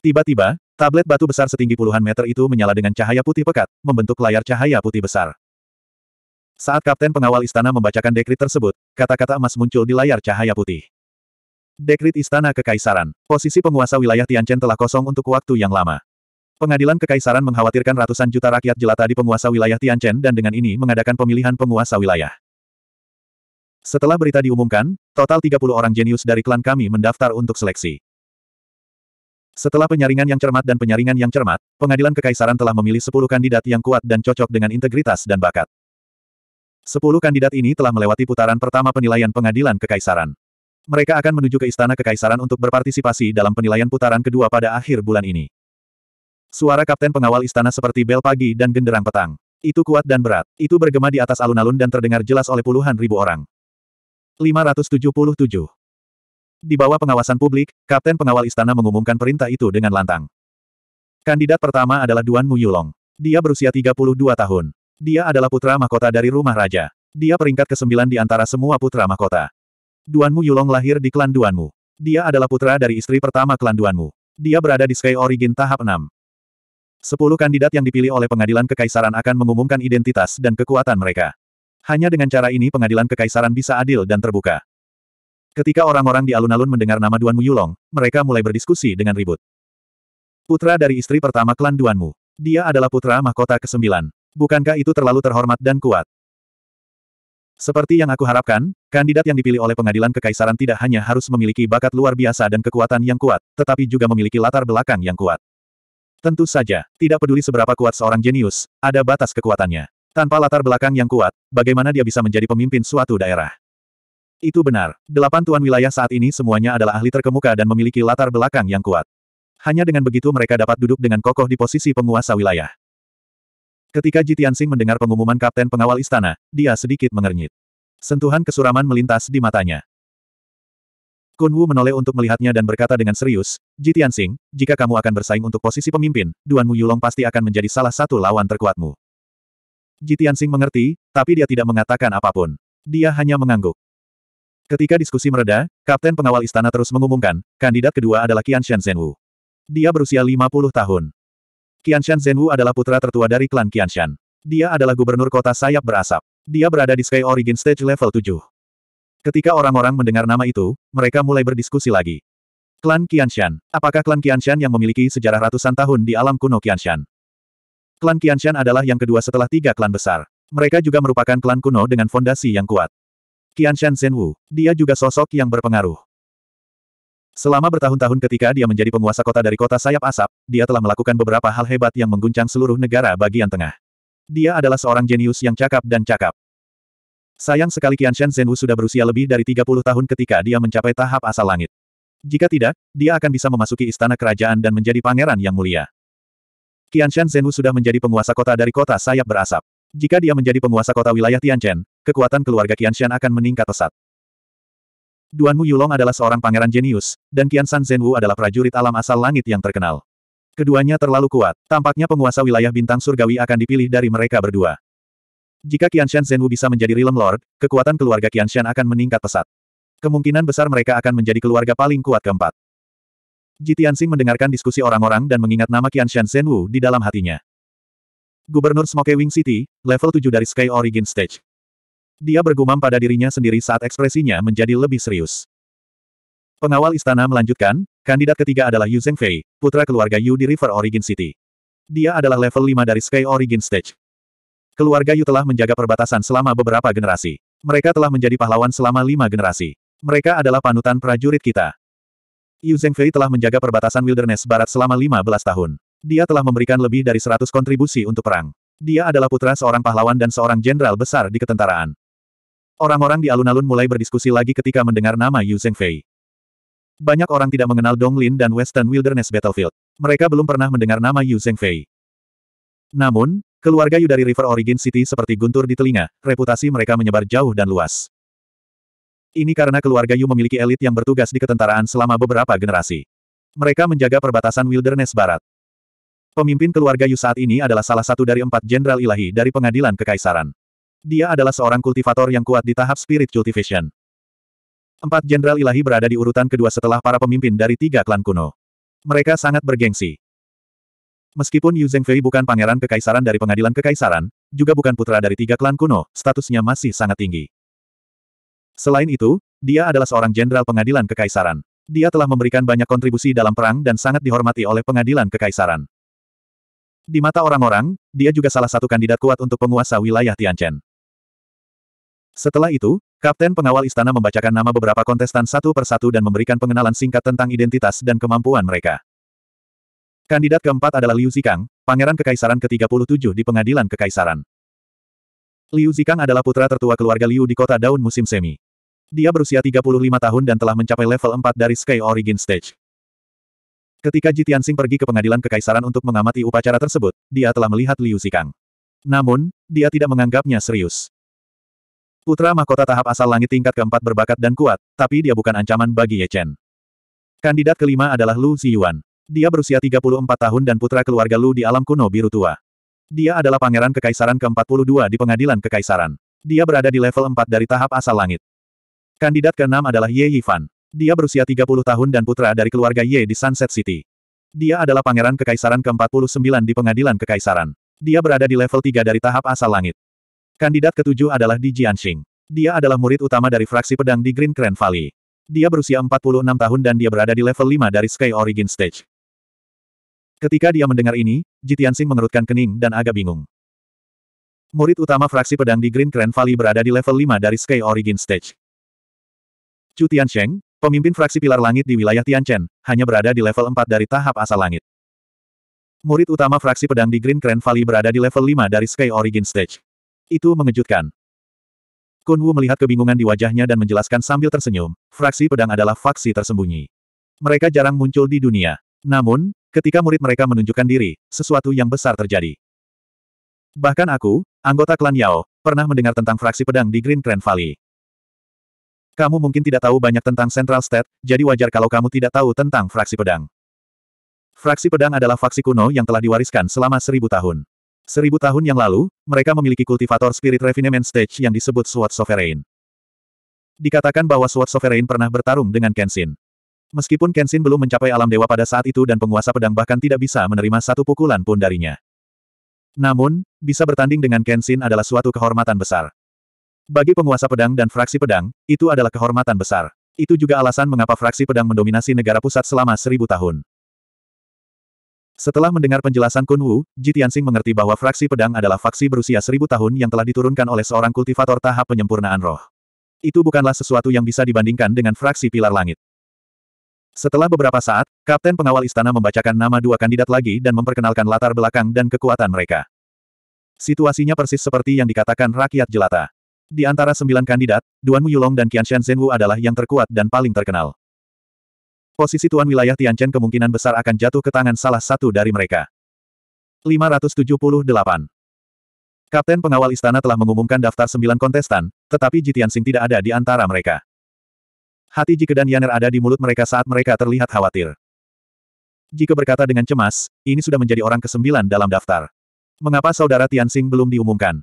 Tiba-tiba, tablet batu besar setinggi puluhan meter itu menyala dengan cahaya putih pekat, membentuk layar cahaya putih besar. Saat kapten pengawal istana membacakan dekrit tersebut, kata-kata emas muncul di layar cahaya putih. Dekrit Istana Kekaisaran. Posisi penguasa wilayah Tianchen telah kosong untuk waktu yang lama. Pengadilan Kekaisaran mengkhawatirkan ratusan juta rakyat jelata di penguasa wilayah Tianchen dan dengan ini mengadakan pemilihan penguasa wilayah. Setelah berita diumumkan, total 30 orang jenius dari klan kami mendaftar untuk seleksi. Setelah penyaringan yang cermat dan penyaringan yang cermat, Pengadilan Kekaisaran telah memilih 10 kandidat yang kuat dan cocok dengan integritas dan bakat. 10 kandidat ini telah melewati putaran pertama penilaian Pengadilan Kekaisaran. Mereka akan menuju ke Istana Kekaisaran untuk berpartisipasi dalam penilaian putaran kedua pada akhir bulan ini. Suara kapten pengawal istana seperti bel pagi dan genderang petang. Itu kuat dan berat. Itu bergema di atas alun-alun dan terdengar jelas oleh puluhan ribu orang. 577. Di bawah pengawasan publik, kapten pengawal istana mengumumkan perintah itu dengan lantang. Kandidat pertama adalah Duan Mu Yulong. Dia berusia 32 tahun. Dia adalah putra mahkota dari rumah raja. Dia peringkat ke-9 di antara semua putra mahkota. Duan Mu Yulong lahir di klan Duan Mu. Dia adalah putra dari istri pertama klan Duan Mu. Dia berada di Sky Origin tahap 6. Sepuluh kandidat yang dipilih oleh pengadilan kekaisaran akan mengumumkan identitas dan kekuatan mereka. Hanya dengan cara ini pengadilan kekaisaran bisa adil dan terbuka. Ketika orang-orang di alun-alun mendengar nama Duan Mu Yulong, mereka mulai berdiskusi dengan ribut. Putra dari istri pertama klan Duan Mu. Dia adalah putra mahkota ke-9. Bukankah itu terlalu terhormat dan kuat? Seperti yang aku harapkan, kandidat yang dipilih oleh pengadilan kekaisaran tidak hanya harus memiliki bakat luar biasa dan kekuatan yang kuat, tetapi juga memiliki latar belakang yang kuat. Tentu saja, tidak peduli seberapa kuat seorang jenius, ada batas kekuatannya. Tanpa latar belakang yang kuat, bagaimana dia bisa menjadi pemimpin suatu daerah? Itu benar, delapan tuan wilayah saat ini semuanya adalah ahli terkemuka dan memiliki latar belakang yang kuat. Hanya dengan begitu mereka dapat duduk dengan kokoh di posisi penguasa wilayah. Ketika Jitian Sing mendengar pengumuman kapten pengawal istana, dia sedikit mengernyit. Sentuhan kesuraman melintas di matanya. Kun Wu menoleh untuk melihatnya dan berkata dengan serius, Ji Tianxing, jika kamu akan bersaing untuk posisi pemimpin, Duan Mu Yulong pasti akan menjadi salah satu lawan terkuatmu. Ji Tianxing mengerti, tapi dia tidak mengatakan apapun. Dia hanya mengangguk. Ketika diskusi mereda, Kapten Pengawal Istana terus mengumumkan, kandidat kedua adalah Shan Zhenwu. Dia berusia 50 tahun. Shan Zhenwu adalah putra tertua dari klan Shan. Dia adalah gubernur kota sayap berasap. Dia berada di Sky Origin Stage level 7. Ketika orang-orang mendengar nama itu, mereka mulai berdiskusi lagi. Klan Qianshan. Apakah klan Qianshan yang memiliki sejarah ratusan tahun di alam kuno Qianshan? Klan Qianshan adalah yang kedua setelah tiga klan besar. Mereka juga merupakan klan kuno dengan fondasi yang kuat. Qianshan Zhenwu, dia juga sosok yang berpengaruh. Selama bertahun-tahun ketika dia menjadi penguasa kota dari kota sayap asap, dia telah melakukan beberapa hal hebat yang mengguncang seluruh negara bagian tengah. Dia adalah seorang jenius yang cakap dan cakap. Sayang sekali Qian Shen Zhenwu sudah berusia lebih dari 30 tahun ketika dia mencapai tahap asal langit. Jika tidak, dia akan bisa memasuki istana kerajaan dan menjadi pangeran yang mulia. Qian Shen Zhenwu sudah menjadi penguasa kota dari kota sayap berasap. Jika dia menjadi penguasa kota wilayah Tianchen, kekuatan keluarga Qian Shen akan meningkat pesat. Duan Mu Yulong adalah seorang pangeran jenius, dan Qian San Zhenwu adalah prajurit alam asal langit yang terkenal. Keduanya terlalu kuat, tampaknya penguasa wilayah bintang surgawi akan dipilih dari mereka berdua. Jika Qianshan Zhenwu bisa menjadi Realm Lord, kekuatan keluarga Qianshan akan meningkat pesat. Kemungkinan besar mereka akan menjadi keluarga paling kuat keempat. Tianxing mendengarkan diskusi orang-orang dan mengingat nama Qianshan Zhenwu di dalam hatinya. Gubernur Smoke Wing City, level 7 dari Sky Origin Stage. Dia bergumam pada dirinya sendiri saat ekspresinya menjadi lebih serius. Pengawal istana melanjutkan, kandidat ketiga adalah Yu Zhengfei, putra keluarga Yu di River Origin City. Dia adalah level 5 dari Sky Origin Stage. Keluarga Yu telah menjaga perbatasan selama beberapa generasi. Mereka telah menjadi pahlawan selama lima generasi. Mereka adalah panutan prajurit kita. Yu Zhengfei telah menjaga perbatasan Wilderness Barat selama 15 tahun. Dia telah memberikan lebih dari 100 kontribusi untuk perang. Dia adalah putra seorang pahlawan dan seorang jenderal besar di ketentaraan. Orang-orang di alun-alun mulai berdiskusi lagi ketika mendengar nama Yu Zhengfei. Banyak orang tidak mengenal Dong Lin dan Western Wilderness Battlefield. Mereka belum pernah mendengar nama Yu Zhengfei. Namun, Keluarga Yu dari River Origin City seperti guntur di telinga, reputasi mereka menyebar jauh dan luas. Ini karena keluarga Yu memiliki elit yang bertugas di ketentaraan selama beberapa generasi. Mereka menjaga perbatasan Wilderness Barat. Pemimpin keluarga Yu saat ini adalah salah satu dari empat jenderal ilahi dari pengadilan kekaisaran. Dia adalah seorang kultivator yang kuat di tahap spirit cultivation. Empat jenderal ilahi berada di urutan kedua setelah para pemimpin dari tiga klan kuno. Mereka sangat bergengsi. Meskipun Yu Zhengfei bukan pangeran kekaisaran dari pengadilan kekaisaran, juga bukan putra dari tiga klan kuno, statusnya masih sangat tinggi. Selain itu, dia adalah seorang jenderal pengadilan kekaisaran. Dia telah memberikan banyak kontribusi dalam perang dan sangat dihormati oleh pengadilan kekaisaran. Di mata orang-orang, dia juga salah satu kandidat kuat untuk penguasa wilayah Tianchen. Setelah itu, Kapten Pengawal Istana membacakan nama beberapa kontestan satu persatu dan memberikan pengenalan singkat tentang identitas dan kemampuan mereka. Kandidat keempat adalah Liu Zikang, pangeran kekaisaran ke-37 di pengadilan kekaisaran. Liu Zikang adalah putra tertua keluarga Liu di kota daun musim semi. Dia berusia 35 tahun dan telah mencapai level 4 dari Sky Origin Stage. Ketika Ji Tianxing pergi ke pengadilan kekaisaran untuk mengamati upacara tersebut, dia telah melihat Liu Zikang. Namun, dia tidak menganggapnya serius. Putra mahkota tahap asal langit tingkat keempat berbakat dan kuat, tapi dia bukan ancaman bagi Ye Chen. Kandidat kelima adalah Lu Ziyuan. Dia berusia 34 tahun dan putra keluarga Lu di alam kuno biru tua. Dia adalah pangeran kekaisaran ke-42 di pengadilan kekaisaran. Dia berada di level 4 dari tahap asal langit. Kandidat ke-6 adalah Ye Yifan. Dia berusia 30 tahun dan putra dari keluarga Ye di Sunset City. Dia adalah pangeran kekaisaran ke-49 di pengadilan kekaisaran. Dia berada di level 3 dari tahap asal langit. Kandidat ke-7 adalah Di Jianxing. Dia adalah murid utama dari fraksi pedang di Green Grand Valley. Dia berusia 46 tahun dan dia berada di level 5 dari Sky Origin Stage. Ketika dia mendengar ini, Jitiansing mengerutkan kening dan agak bingung. Murid utama fraksi pedang di Green Grand Valley berada di level 5 dari Sky Origin Stage. Chu Tiansheng, pemimpin fraksi Pilar Langit di wilayah Tianchen, hanya berada di level 4 dari tahap asal langit. Murid utama fraksi pedang di Green Grand Valley berada di level 5 dari Sky Origin Stage. Itu mengejutkan. Kun Wu melihat kebingungan di wajahnya dan menjelaskan sambil tersenyum, fraksi pedang adalah faksi tersembunyi. Mereka jarang muncul di dunia. Namun, Ketika murid mereka menunjukkan diri, sesuatu yang besar terjadi. Bahkan aku, anggota klan Yao, pernah mendengar tentang fraksi pedang di Green Grand Valley. Kamu mungkin tidak tahu banyak tentang Central State, jadi wajar kalau kamu tidak tahu tentang fraksi pedang. Fraksi pedang adalah faksi kuno yang telah diwariskan selama seribu tahun. Seribu tahun yang lalu, mereka memiliki kultivator spirit refinement stage yang disebut Sword Sovereign. Dikatakan bahwa Sword Sovereign pernah bertarung dengan Kenshin. Meskipun Kenshin belum mencapai alam dewa pada saat itu dan penguasa pedang bahkan tidak bisa menerima satu pukulan pun darinya. Namun, bisa bertanding dengan Kenshin adalah suatu kehormatan besar. Bagi penguasa pedang dan fraksi pedang, itu adalah kehormatan besar. Itu juga alasan mengapa fraksi pedang mendominasi negara pusat selama seribu tahun. Setelah mendengar penjelasan Kun Wu, Ji mengerti bahwa fraksi pedang adalah faksi berusia seribu tahun yang telah diturunkan oleh seorang kultivator tahap penyempurnaan roh. Itu bukanlah sesuatu yang bisa dibandingkan dengan fraksi pilar langit. Setelah beberapa saat, Kapten Pengawal Istana membacakan nama dua kandidat lagi dan memperkenalkan latar belakang dan kekuatan mereka. Situasinya persis seperti yang dikatakan rakyat jelata. Di antara sembilan kandidat, Duan Yulong dan Qianshan Zhenwu adalah yang terkuat dan paling terkenal. Posisi Tuan Wilayah Tianchen kemungkinan besar akan jatuh ke tangan salah satu dari mereka. 578. Kapten Pengawal Istana telah mengumumkan daftar sembilan kontestan, tetapi Jitian Sing tidak ada di antara mereka. Hati Jike dan Yaner ada di mulut mereka saat mereka terlihat khawatir. Jike berkata dengan cemas, ini sudah menjadi orang kesembilan dalam daftar. Mengapa saudara Tianxing belum diumumkan?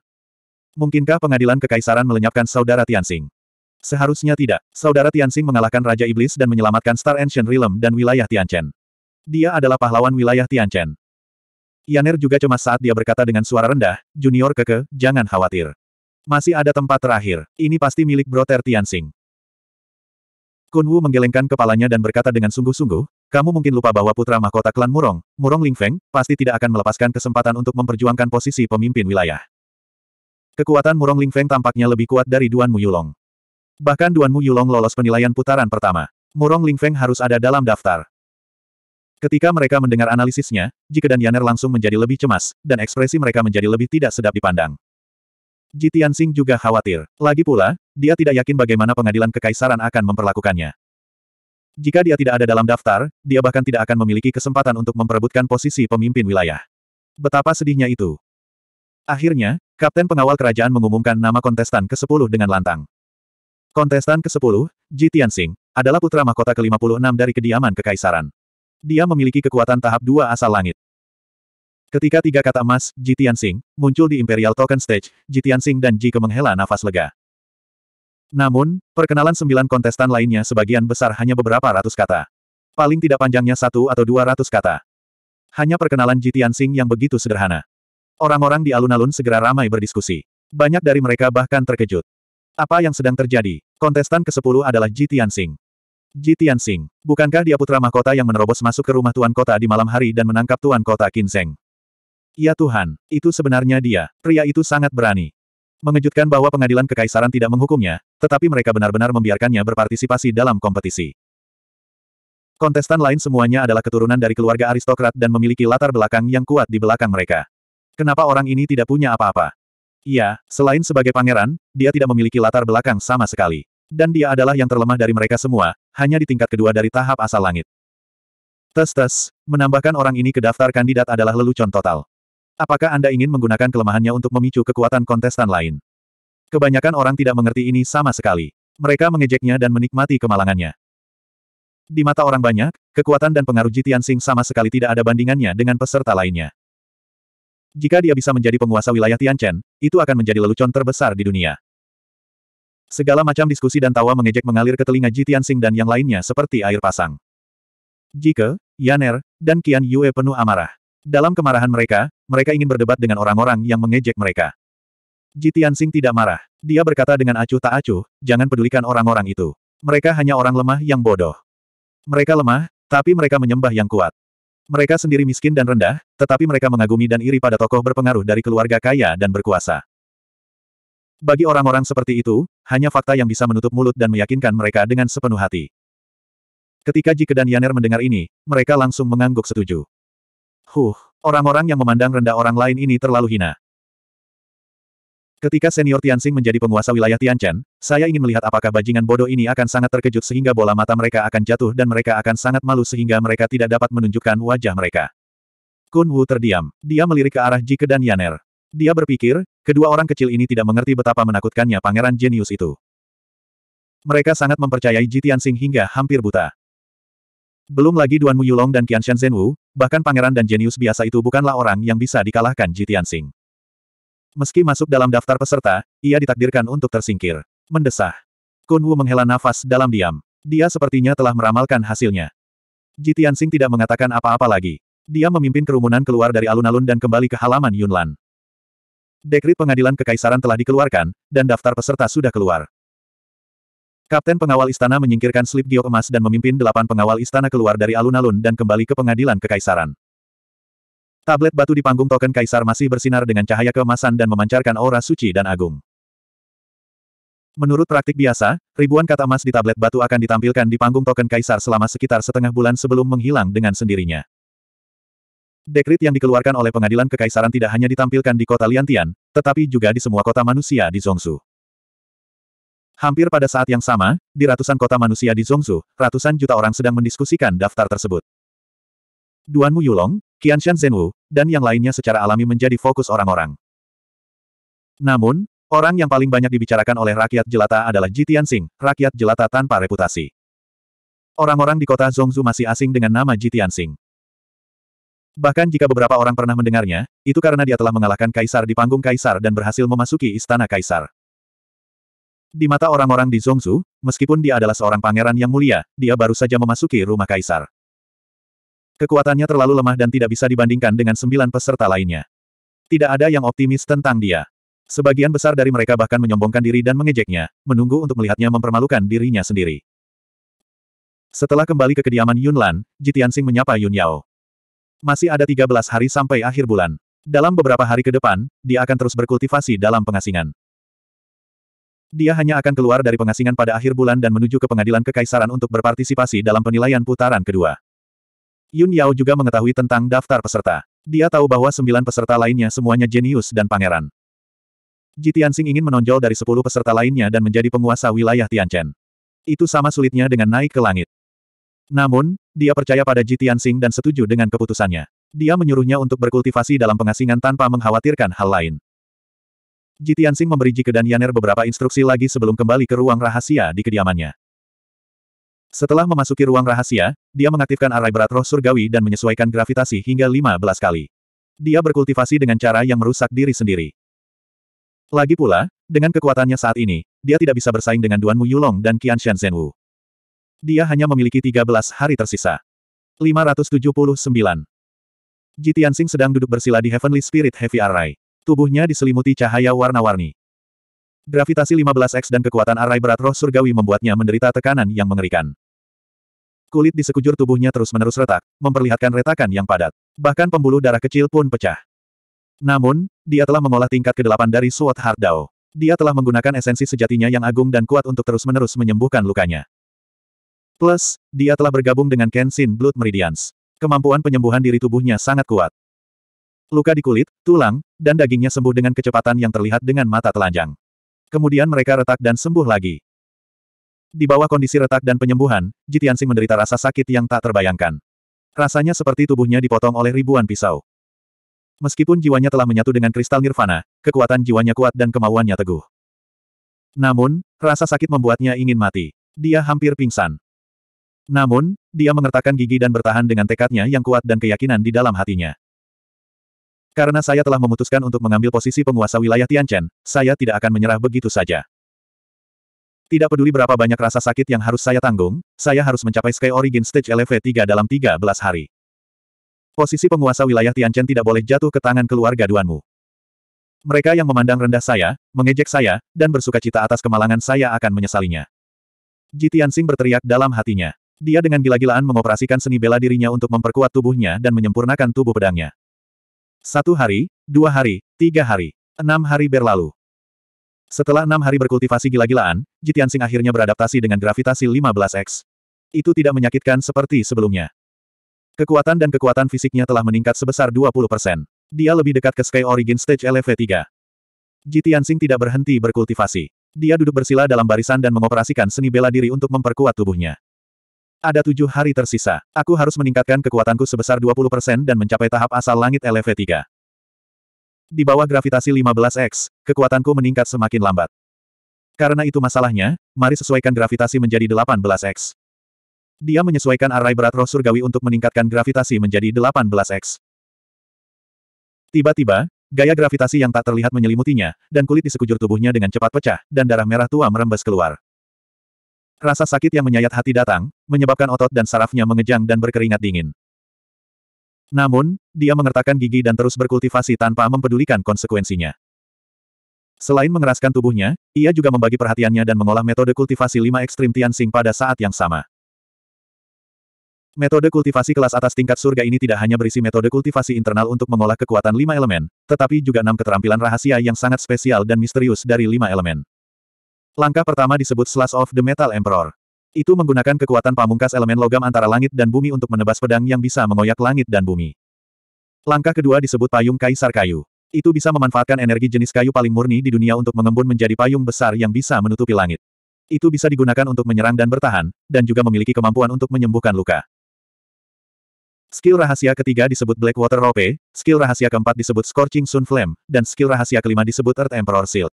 Mungkinkah pengadilan kekaisaran melenyapkan saudara Tianxing? Seharusnya tidak. Saudara Tianxing mengalahkan Raja Iblis dan menyelamatkan Star Ancient Realm dan wilayah Tianchen. Dia adalah pahlawan wilayah Tianchen. Yaner juga cemas saat dia berkata dengan suara rendah, Junior Keke, jangan khawatir. Masih ada tempat terakhir. Ini pasti milik Broter Tianxing. Kun Wu menggelengkan kepalanya dan berkata dengan sungguh-sungguh, kamu mungkin lupa bahwa putra mahkota klan Murong, Murong Lingfeng, pasti tidak akan melepaskan kesempatan untuk memperjuangkan posisi pemimpin wilayah. Kekuatan Murong Lingfeng tampaknya lebih kuat dari Duan Mu Yulong. Bahkan Duan Mu Yulong lolos penilaian putaran pertama. Murong Lingfeng harus ada dalam daftar. Ketika mereka mendengar analisisnya, Jika dan Yaner langsung menjadi lebih cemas, dan ekspresi mereka menjadi lebih tidak sedap dipandang. Ji Tianxing juga khawatir. Lagi pula, dia tidak yakin bagaimana pengadilan kekaisaran akan memperlakukannya. Jika dia tidak ada dalam daftar, dia bahkan tidak akan memiliki kesempatan untuk memperebutkan posisi pemimpin wilayah. Betapa sedihnya itu. Akhirnya, Kapten Pengawal Kerajaan mengumumkan nama kontestan ke-10 dengan lantang. Kontestan ke-10, Ji Tianxing, adalah putra mahkota ke-56 dari kediaman kekaisaran. Dia memiliki kekuatan tahap dua asal langit. Ketika tiga kata emas, Ji Tianxing, muncul di Imperial Token Stage, Ji Tianxing dan Ji Kemenghela nafas lega. Namun, perkenalan sembilan kontestan lainnya sebagian besar hanya beberapa ratus kata. Paling tidak panjangnya satu atau dua ratus kata. Hanya perkenalan Ji Tianxing yang begitu sederhana. Orang-orang di alun-alun segera ramai berdiskusi. Banyak dari mereka bahkan terkejut. Apa yang sedang terjadi? Kontestan ke-10 adalah Ji Tianxing. Ji Tianxing, bukankah dia putra mahkota yang menerobos masuk ke rumah Tuan Kota di malam hari dan menangkap Tuan Kota Qin Zheng? Ya Tuhan, itu sebenarnya dia, pria itu sangat berani. Mengejutkan bahwa pengadilan kekaisaran tidak menghukumnya, tetapi mereka benar-benar membiarkannya berpartisipasi dalam kompetisi. Kontestan lain semuanya adalah keturunan dari keluarga aristokrat dan memiliki latar belakang yang kuat di belakang mereka. Kenapa orang ini tidak punya apa-apa? Ya, selain sebagai pangeran, dia tidak memiliki latar belakang sama sekali. Dan dia adalah yang terlemah dari mereka semua, hanya di tingkat kedua dari tahap asal langit. Tes-tes, menambahkan orang ini ke daftar kandidat adalah lelucon total. Apakah Anda ingin menggunakan kelemahannya untuk memicu kekuatan kontestan lain? Kebanyakan orang tidak mengerti ini sama sekali. Mereka mengejeknya dan menikmati kemalangannya. Di mata orang banyak, kekuatan dan pengaruh Jitian Sing sama sekali tidak ada bandingannya dengan peserta lainnya. Jika dia bisa menjadi penguasa wilayah Tianchen, itu akan menjadi lelucon terbesar di dunia. Segala macam diskusi dan tawa mengejek mengalir ke telinga Jitian Sing dan yang lainnya seperti air pasang. Jike, Yaner, dan Qian Yue penuh amarah. Dalam kemarahan mereka, mereka ingin berdebat dengan orang-orang yang mengejek mereka. Jitian tidak marah. Dia berkata dengan acuh tak acuh, jangan pedulikan orang-orang itu. Mereka hanya orang lemah yang bodoh. Mereka lemah, tapi mereka menyembah yang kuat. Mereka sendiri miskin dan rendah, tetapi mereka mengagumi dan iri pada tokoh berpengaruh dari keluarga kaya dan berkuasa. Bagi orang-orang seperti itu, hanya fakta yang bisa menutup mulut dan meyakinkan mereka dengan sepenuh hati. Ketika Jike dan Yaner mendengar ini, mereka langsung mengangguk setuju. Huh, orang-orang yang memandang rendah orang lain ini terlalu hina. Ketika senior Tianxing menjadi penguasa wilayah Tianchen, saya ingin melihat apakah bajingan bodoh ini akan sangat terkejut sehingga bola mata mereka akan jatuh dan mereka akan sangat malu sehingga mereka tidak dapat menunjukkan wajah mereka. Kun Wu terdiam. Dia melirik ke arah Jike dan Yaner. Dia berpikir, kedua orang kecil ini tidak mengerti betapa menakutkannya pangeran jenius itu. Mereka sangat mempercayai Ji Tianxing hingga hampir buta. Belum lagi Duan Yulong dan Qian Shan Zhenwu, bahkan pangeran dan jenius biasa itu bukanlah orang yang bisa dikalahkan Jitian Sing. Meski masuk dalam daftar peserta, ia ditakdirkan untuk tersingkir. Mendesah. Kun Wu menghela nafas dalam diam. Dia sepertinya telah meramalkan hasilnya. Jitian Sing tidak mengatakan apa-apa lagi. Dia memimpin kerumunan keluar dari alun-alun dan kembali ke halaman Yunlan. Dekrit pengadilan kekaisaran telah dikeluarkan, dan daftar peserta sudah keluar. Kapten pengawal istana menyingkirkan slip giok emas dan memimpin delapan pengawal istana keluar dari alun-alun dan kembali ke pengadilan kekaisaran. Tablet batu di panggung token kaisar masih bersinar dengan cahaya keemasan dan memancarkan aura suci dan agung. Menurut praktik biasa, ribuan kata emas di tablet batu akan ditampilkan di panggung token kaisar selama sekitar setengah bulan sebelum menghilang dengan sendirinya. Dekrit yang dikeluarkan oleh pengadilan kekaisaran tidak hanya ditampilkan di kota Liantian, tetapi juga di semua kota manusia di Zongsu. Hampir pada saat yang sama, di ratusan kota manusia di Zhongzhu, ratusan juta orang sedang mendiskusikan daftar tersebut. Duan Mu Yulong, Qianshan Zhenwu, dan yang lainnya secara alami menjadi fokus orang-orang. Namun, orang yang paling banyak dibicarakan oleh rakyat jelata adalah Ji Tianxing, rakyat jelata tanpa reputasi. Orang-orang di kota Zhongzhu masih asing dengan nama Ji Tianxing. Bahkan jika beberapa orang pernah mendengarnya, itu karena dia telah mengalahkan kaisar di panggung kaisar dan berhasil memasuki istana kaisar. Di mata orang-orang di Zongzu, meskipun dia adalah seorang pangeran yang mulia, dia baru saja memasuki rumah kaisar. Kekuatannya terlalu lemah dan tidak bisa dibandingkan dengan sembilan peserta lainnya. Tidak ada yang optimis tentang dia. Sebagian besar dari mereka bahkan menyombongkan diri dan mengejeknya, menunggu untuk melihatnya mempermalukan dirinya sendiri. Setelah kembali ke kediaman Yunlan, Jitiansing menyapa Yun Yao. Masih ada 13 hari sampai akhir bulan. Dalam beberapa hari ke depan, dia akan terus berkultivasi dalam pengasingan. Dia hanya akan keluar dari pengasingan pada akhir bulan dan menuju ke pengadilan kekaisaran untuk berpartisipasi dalam penilaian putaran kedua. Yun Yao juga mengetahui tentang daftar peserta. Dia tahu bahwa sembilan peserta lainnya semuanya jenius dan pangeran. Ji ingin menonjol dari sepuluh peserta lainnya dan menjadi penguasa wilayah Tianchen. Itu sama sulitnya dengan naik ke langit. Namun, dia percaya pada Ji dan setuju dengan keputusannya. Dia menyuruhnya untuk berkultivasi dalam pengasingan tanpa mengkhawatirkan hal lain. Jitiansing memberi Jike dan Yaner beberapa instruksi lagi sebelum kembali ke ruang rahasia di kediamannya. Setelah memasuki ruang rahasia, dia mengaktifkan arai berat roh surgawi dan menyesuaikan gravitasi hingga 15 kali. Dia berkultivasi dengan cara yang merusak diri sendiri. Lagi pula, dengan kekuatannya saat ini, dia tidak bisa bersaing dengan Duan Mu Yulong dan Qian Shen Zhenwu. Dia hanya memiliki 13 hari tersisa. 579 Jitiansing sedang duduk bersila di Heavenly Spirit Heavy Array. Tubuhnya diselimuti cahaya warna-warni. Gravitasi 15X dan kekuatan arai berat roh surgawi membuatnya menderita tekanan yang mengerikan. Kulit di sekujur tubuhnya terus-menerus retak, memperlihatkan retakan yang padat. Bahkan pembuluh darah kecil pun pecah. Namun, dia telah mengolah tingkat ke-8 dari Sword Heart Dao. Dia telah menggunakan esensi sejatinya yang agung dan kuat untuk terus-menerus menyembuhkan lukanya. Plus, dia telah bergabung dengan Kenshin Blood Meridians. Kemampuan penyembuhan diri tubuhnya sangat kuat. Luka di kulit, tulang, dan dagingnya sembuh dengan kecepatan yang terlihat dengan mata telanjang. Kemudian mereka retak dan sembuh lagi. Di bawah kondisi retak dan penyembuhan, Jitiansing menderita rasa sakit yang tak terbayangkan. Rasanya seperti tubuhnya dipotong oleh ribuan pisau. Meskipun jiwanya telah menyatu dengan kristal nirvana, kekuatan jiwanya kuat dan kemauannya teguh. Namun, rasa sakit membuatnya ingin mati. Dia hampir pingsan. Namun, dia mengertakkan gigi dan bertahan dengan tekadnya yang kuat dan keyakinan di dalam hatinya. Karena saya telah memutuskan untuk mengambil posisi penguasa wilayah Tianchen, saya tidak akan menyerah begitu saja. Tidak peduli berapa banyak rasa sakit yang harus saya tanggung, saya harus mencapai Sky Origin Stage LV3 dalam 13 hari. Posisi penguasa wilayah Tianchen tidak boleh jatuh ke tangan keluarga Duanmu. Mereka yang memandang rendah saya, mengejek saya, dan bersuka cita atas kemalangan saya akan menyesalinya. Ji Tianxing berteriak dalam hatinya. Dia dengan gila-gilaan mengoperasikan seni bela dirinya untuk memperkuat tubuhnya dan menyempurnakan tubuh pedangnya. Satu hari, dua hari, tiga hari, enam hari berlalu. Setelah enam hari berkultivasi gila-gilaan, Jitiansing akhirnya beradaptasi dengan gravitasi 15X. Itu tidak menyakitkan seperti sebelumnya. Kekuatan dan kekuatan fisiknya telah meningkat sebesar 20%. Dia lebih dekat ke Sky Origin Stage LV3. Jitiansing tidak berhenti berkultivasi. Dia duduk bersila dalam barisan dan mengoperasikan seni bela diri untuk memperkuat tubuhnya. Ada tujuh hari tersisa. Aku harus meningkatkan kekuatanku sebesar 20% dan mencapai tahap asal langit LV3. Di bawah gravitasi 15X, kekuatanku meningkat semakin lambat. Karena itu masalahnya, mari sesuaikan gravitasi menjadi 18X. Dia menyesuaikan array berat roh surgawi untuk meningkatkan gravitasi menjadi 18X. Tiba-tiba, gaya gravitasi yang tak terlihat menyelimutinya, dan kulit di sekujur tubuhnya dengan cepat pecah, dan darah merah tua merembes keluar. Rasa sakit yang menyayat hati datang, menyebabkan otot dan sarafnya mengejang dan berkeringat dingin. Namun, dia mengertakkan gigi dan terus berkultivasi tanpa mempedulikan konsekuensinya. Selain mengeraskan tubuhnya, ia juga membagi perhatiannya dan mengolah metode kultivasi lima ekstrim Tianxing pada saat yang sama. Metode kultivasi kelas atas tingkat surga ini tidak hanya berisi metode kultivasi internal untuk mengolah kekuatan lima elemen, tetapi juga enam keterampilan rahasia yang sangat spesial dan misterius dari lima elemen. Langkah pertama disebut Slash of the Metal Emperor. Itu menggunakan kekuatan pamungkas elemen logam antara langit dan bumi untuk menebas pedang yang bisa mengoyak langit dan bumi. Langkah kedua disebut payung kaisar kayu. Itu bisa memanfaatkan energi jenis kayu paling murni di dunia untuk mengembun menjadi payung besar yang bisa menutupi langit. Itu bisa digunakan untuk menyerang dan bertahan, dan juga memiliki kemampuan untuk menyembuhkan luka. Skill rahasia ketiga disebut Blackwater Rope, skill rahasia keempat disebut Scorching Sun Flame, dan skill rahasia kelima disebut Earth Emperor Shield.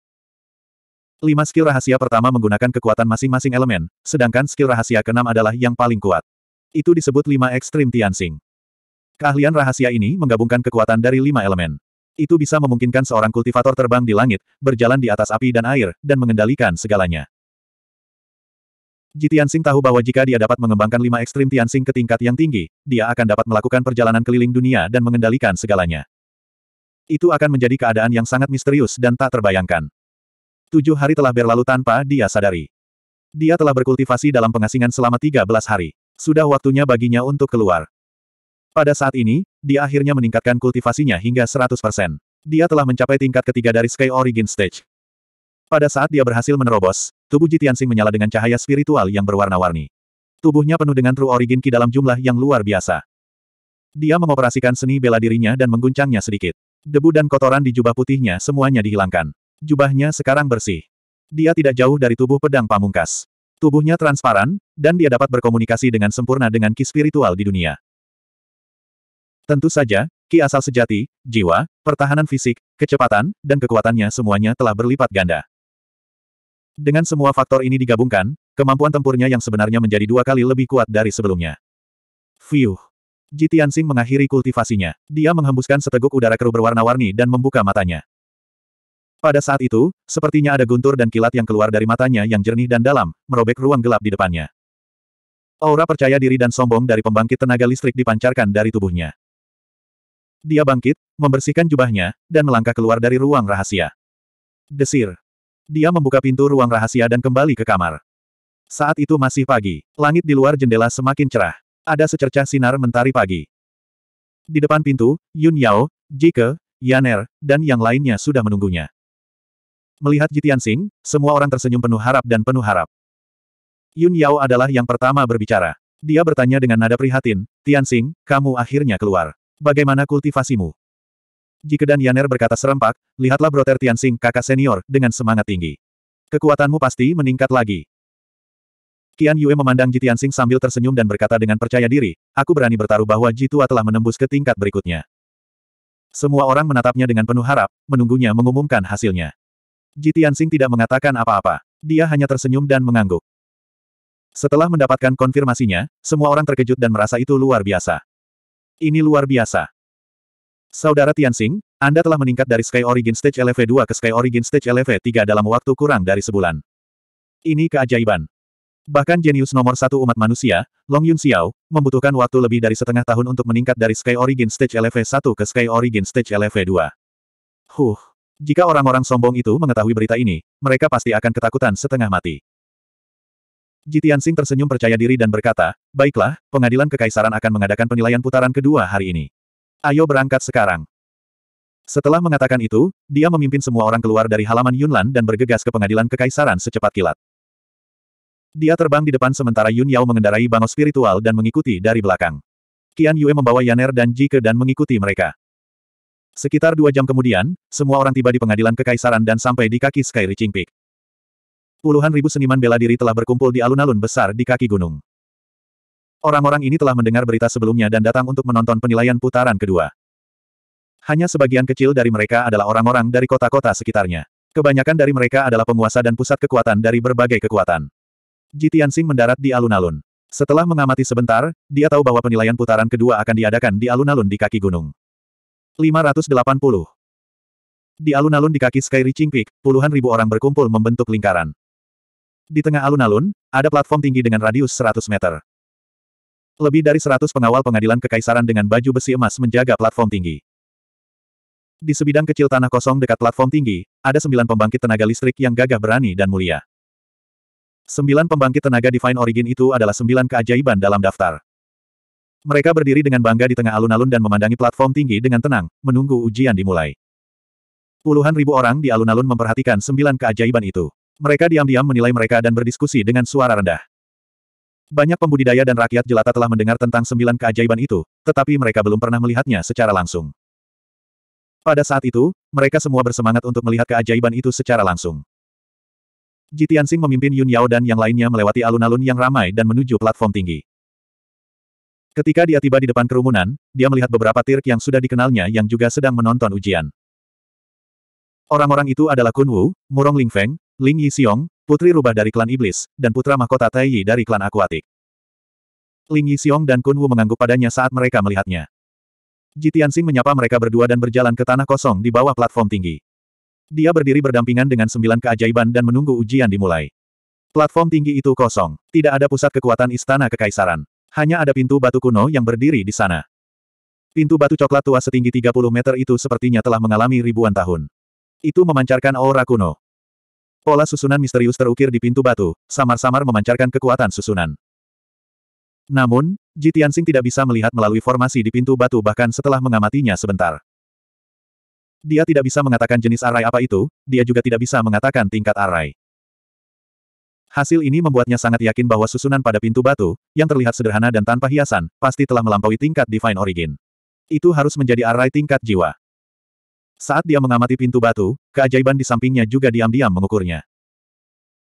Lima skill rahasia pertama menggunakan kekuatan masing-masing elemen, sedangkan skill rahasia keenam adalah yang paling kuat. Itu disebut lima ekstrim Tianxing. Keahlian rahasia ini menggabungkan kekuatan dari lima elemen. Itu bisa memungkinkan seorang kultivator terbang di langit, berjalan di atas api dan air, dan mengendalikan segalanya. Jitiansing tahu bahwa jika dia dapat mengembangkan lima ekstrim Tiansing ke tingkat yang tinggi, dia akan dapat melakukan perjalanan keliling dunia dan mengendalikan segalanya. Itu akan menjadi keadaan yang sangat misterius dan tak terbayangkan. Tujuh hari telah berlalu tanpa dia sadari. Dia telah berkultivasi dalam pengasingan selama 13 hari. Sudah waktunya baginya untuk keluar. Pada saat ini, dia akhirnya meningkatkan kultivasinya hingga 100%. Dia telah mencapai tingkat ketiga dari Sky Origin Stage. Pada saat dia berhasil menerobos, tubuh Jitiansing menyala dengan cahaya spiritual yang berwarna-warni. Tubuhnya penuh dengan True Origin Ki dalam jumlah yang luar biasa. Dia mengoperasikan seni bela dirinya dan mengguncangnya sedikit. Debu dan kotoran di jubah putihnya semuanya dihilangkan. Jubahnya sekarang bersih. Dia tidak jauh dari tubuh pedang pamungkas. Tubuhnya transparan, dan dia dapat berkomunikasi dengan sempurna dengan ki spiritual di dunia. Tentu saja, ki asal sejati, jiwa, pertahanan fisik, kecepatan, dan kekuatannya semuanya telah berlipat ganda. Dengan semua faktor ini digabungkan, kemampuan tempurnya yang sebenarnya menjadi dua kali lebih kuat dari sebelumnya. Fiuh! Jitian Sing mengakhiri kultivasinya. Dia menghembuskan seteguk udara keruh berwarna-warni dan membuka matanya. Pada saat itu, sepertinya ada guntur dan kilat yang keluar dari matanya yang jernih dan dalam, merobek ruang gelap di depannya. Aura percaya diri dan sombong dari pembangkit tenaga listrik dipancarkan dari tubuhnya. Dia bangkit, membersihkan jubahnya, dan melangkah keluar dari ruang rahasia. Desir. Dia membuka pintu ruang rahasia dan kembali ke kamar. Saat itu masih pagi, langit di luar jendela semakin cerah. Ada secercah sinar mentari pagi. Di depan pintu, Yun Yao, Jike, Yaner, dan yang lainnya sudah menunggunya. Melihat Jitian Sing, semua orang tersenyum penuh harap dan penuh harap. Yun Yao adalah yang pertama berbicara. Dia bertanya dengan nada prihatin, Tian Sing, kamu akhirnya keluar. Bagaimana kultivasimu? Jika Dan Yaner berkata serempak, lihatlah Broter Tian Sing kakak senior, dengan semangat tinggi. Kekuatanmu pasti meningkat lagi. Qian Yue memandang Jitian Sing sambil tersenyum dan berkata dengan percaya diri, aku berani bertaruh bahwa Jitua telah menembus ke tingkat berikutnya. Semua orang menatapnya dengan penuh harap, menunggunya mengumumkan hasilnya. Ji Tianxing tidak mengatakan apa-apa. Dia hanya tersenyum dan mengangguk. Setelah mendapatkan konfirmasinya, semua orang terkejut dan merasa itu luar biasa. Ini luar biasa. Saudara Tianxing, Anda telah meningkat dari Sky Origin Stage LV2 ke Sky Origin Stage LV3 dalam waktu kurang dari sebulan. Ini keajaiban. Bahkan jenius nomor satu umat manusia, Long Yun Xiao, membutuhkan waktu lebih dari setengah tahun untuk meningkat dari Sky Origin Stage LV1 ke Sky Origin Stage LV2. Huh. Jika orang-orang sombong itu mengetahui berita ini, mereka pasti akan ketakutan setengah mati. Jitian Sing tersenyum percaya diri dan berkata, Baiklah, pengadilan kekaisaran akan mengadakan penilaian putaran kedua hari ini. Ayo berangkat sekarang. Setelah mengatakan itu, dia memimpin semua orang keluar dari halaman Yunlan dan bergegas ke pengadilan kekaisaran secepat kilat. Dia terbang di depan sementara Yun Yao mengendarai bangau spiritual dan mengikuti dari belakang. Qian Yue membawa Yaner dan Ji Ke dan mengikuti mereka. Sekitar dua jam kemudian, semua orang tiba di pengadilan kekaisaran dan sampai di kaki Sky Reaching Peak. Puluhan ribu seniman bela diri telah berkumpul di alun-alun besar di kaki gunung. Orang-orang ini telah mendengar berita sebelumnya dan datang untuk menonton penilaian putaran kedua. Hanya sebagian kecil dari mereka adalah orang-orang dari kota-kota sekitarnya. Kebanyakan dari mereka adalah penguasa dan pusat kekuatan dari berbagai kekuatan. Jitiansing mendarat di alun-alun. Setelah mengamati sebentar, dia tahu bahwa penilaian putaran kedua akan diadakan di alun-alun di kaki gunung. 580. Di alun-alun di kaki Sky Reaching Peak, puluhan ribu orang berkumpul membentuk lingkaran. Di tengah alun-alun, ada platform tinggi dengan radius 100 meter. Lebih dari 100 pengawal pengadilan kekaisaran dengan baju besi emas menjaga platform tinggi. Di sebidang kecil tanah kosong dekat platform tinggi, ada sembilan pembangkit tenaga listrik yang gagah berani dan mulia. Sembilan pembangkit tenaga Divine Origin itu adalah sembilan keajaiban dalam daftar. Mereka berdiri dengan bangga di tengah alun-alun dan memandangi platform tinggi dengan tenang, menunggu ujian dimulai. Puluhan ribu orang di alun-alun memperhatikan sembilan keajaiban itu. Mereka diam-diam menilai mereka dan berdiskusi dengan suara rendah. Banyak pembudidaya dan rakyat jelata telah mendengar tentang sembilan keajaiban itu, tetapi mereka belum pernah melihatnya secara langsung. Pada saat itu, mereka semua bersemangat untuk melihat keajaiban itu secara langsung. Jitiansing memimpin Yun Yao dan yang lainnya melewati alun-alun yang ramai dan menuju platform tinggi. Ketika dia tiba di depan kerumunan, dia melihat beberapa Tirk yang sudah dikenalnya yang juga sedang menonton ujian. Orang-orang itu adalah Kun Wu, Murong Feng, Ling Yi Xiong, putri rubah dari klan iblis, dan putra mahkota Tai Yi dari klan akuatik. Ling Yi Xiong dan Kun Wu mengangguk padanya saat mereka melihatnya. Ji Tianxing menyapa mereka berdua dan berjalan ke tanah kosong di bawah platform tinggi. Dia berdiri berdampingan dengan sembilan keajaiban dan menunggu ujian dimulai. Platform tinggi itu kosong. Tidak ada pusat kekuatan istana kekaisaran. Hanya ada pintu batu kuno yang berdiri di sana. Pintu batu coklat tua setinggi 30 meter itu sepertinya telah mengalami ribuan tahun. Itu memancarkan aura kuno. Pola susunan misterius terukir di pintu batu, samar-samar memancarkan kekuatan susunan. Namun, Jitiansing tidak bisa melihat melalui formasi di pintu batu bahkan setelah mengamatinya sebentar. Dia tidak bisa mengatakan jenis arai apa itu, dia juga tidak bisa mengatakan tingkat arai. Hasil ini membuatnya sangat yakin bahwa susunan pada pintu batu, yang terlihat sederhana dan tanpa hiasan, pasti telah melampaui tingkat Divine Origin. Itu harus menjadi arai tingkat jiwa. Saat dia mengamati pintu batu, keajaiban di sampingnya juga diam-diam mengukurnya.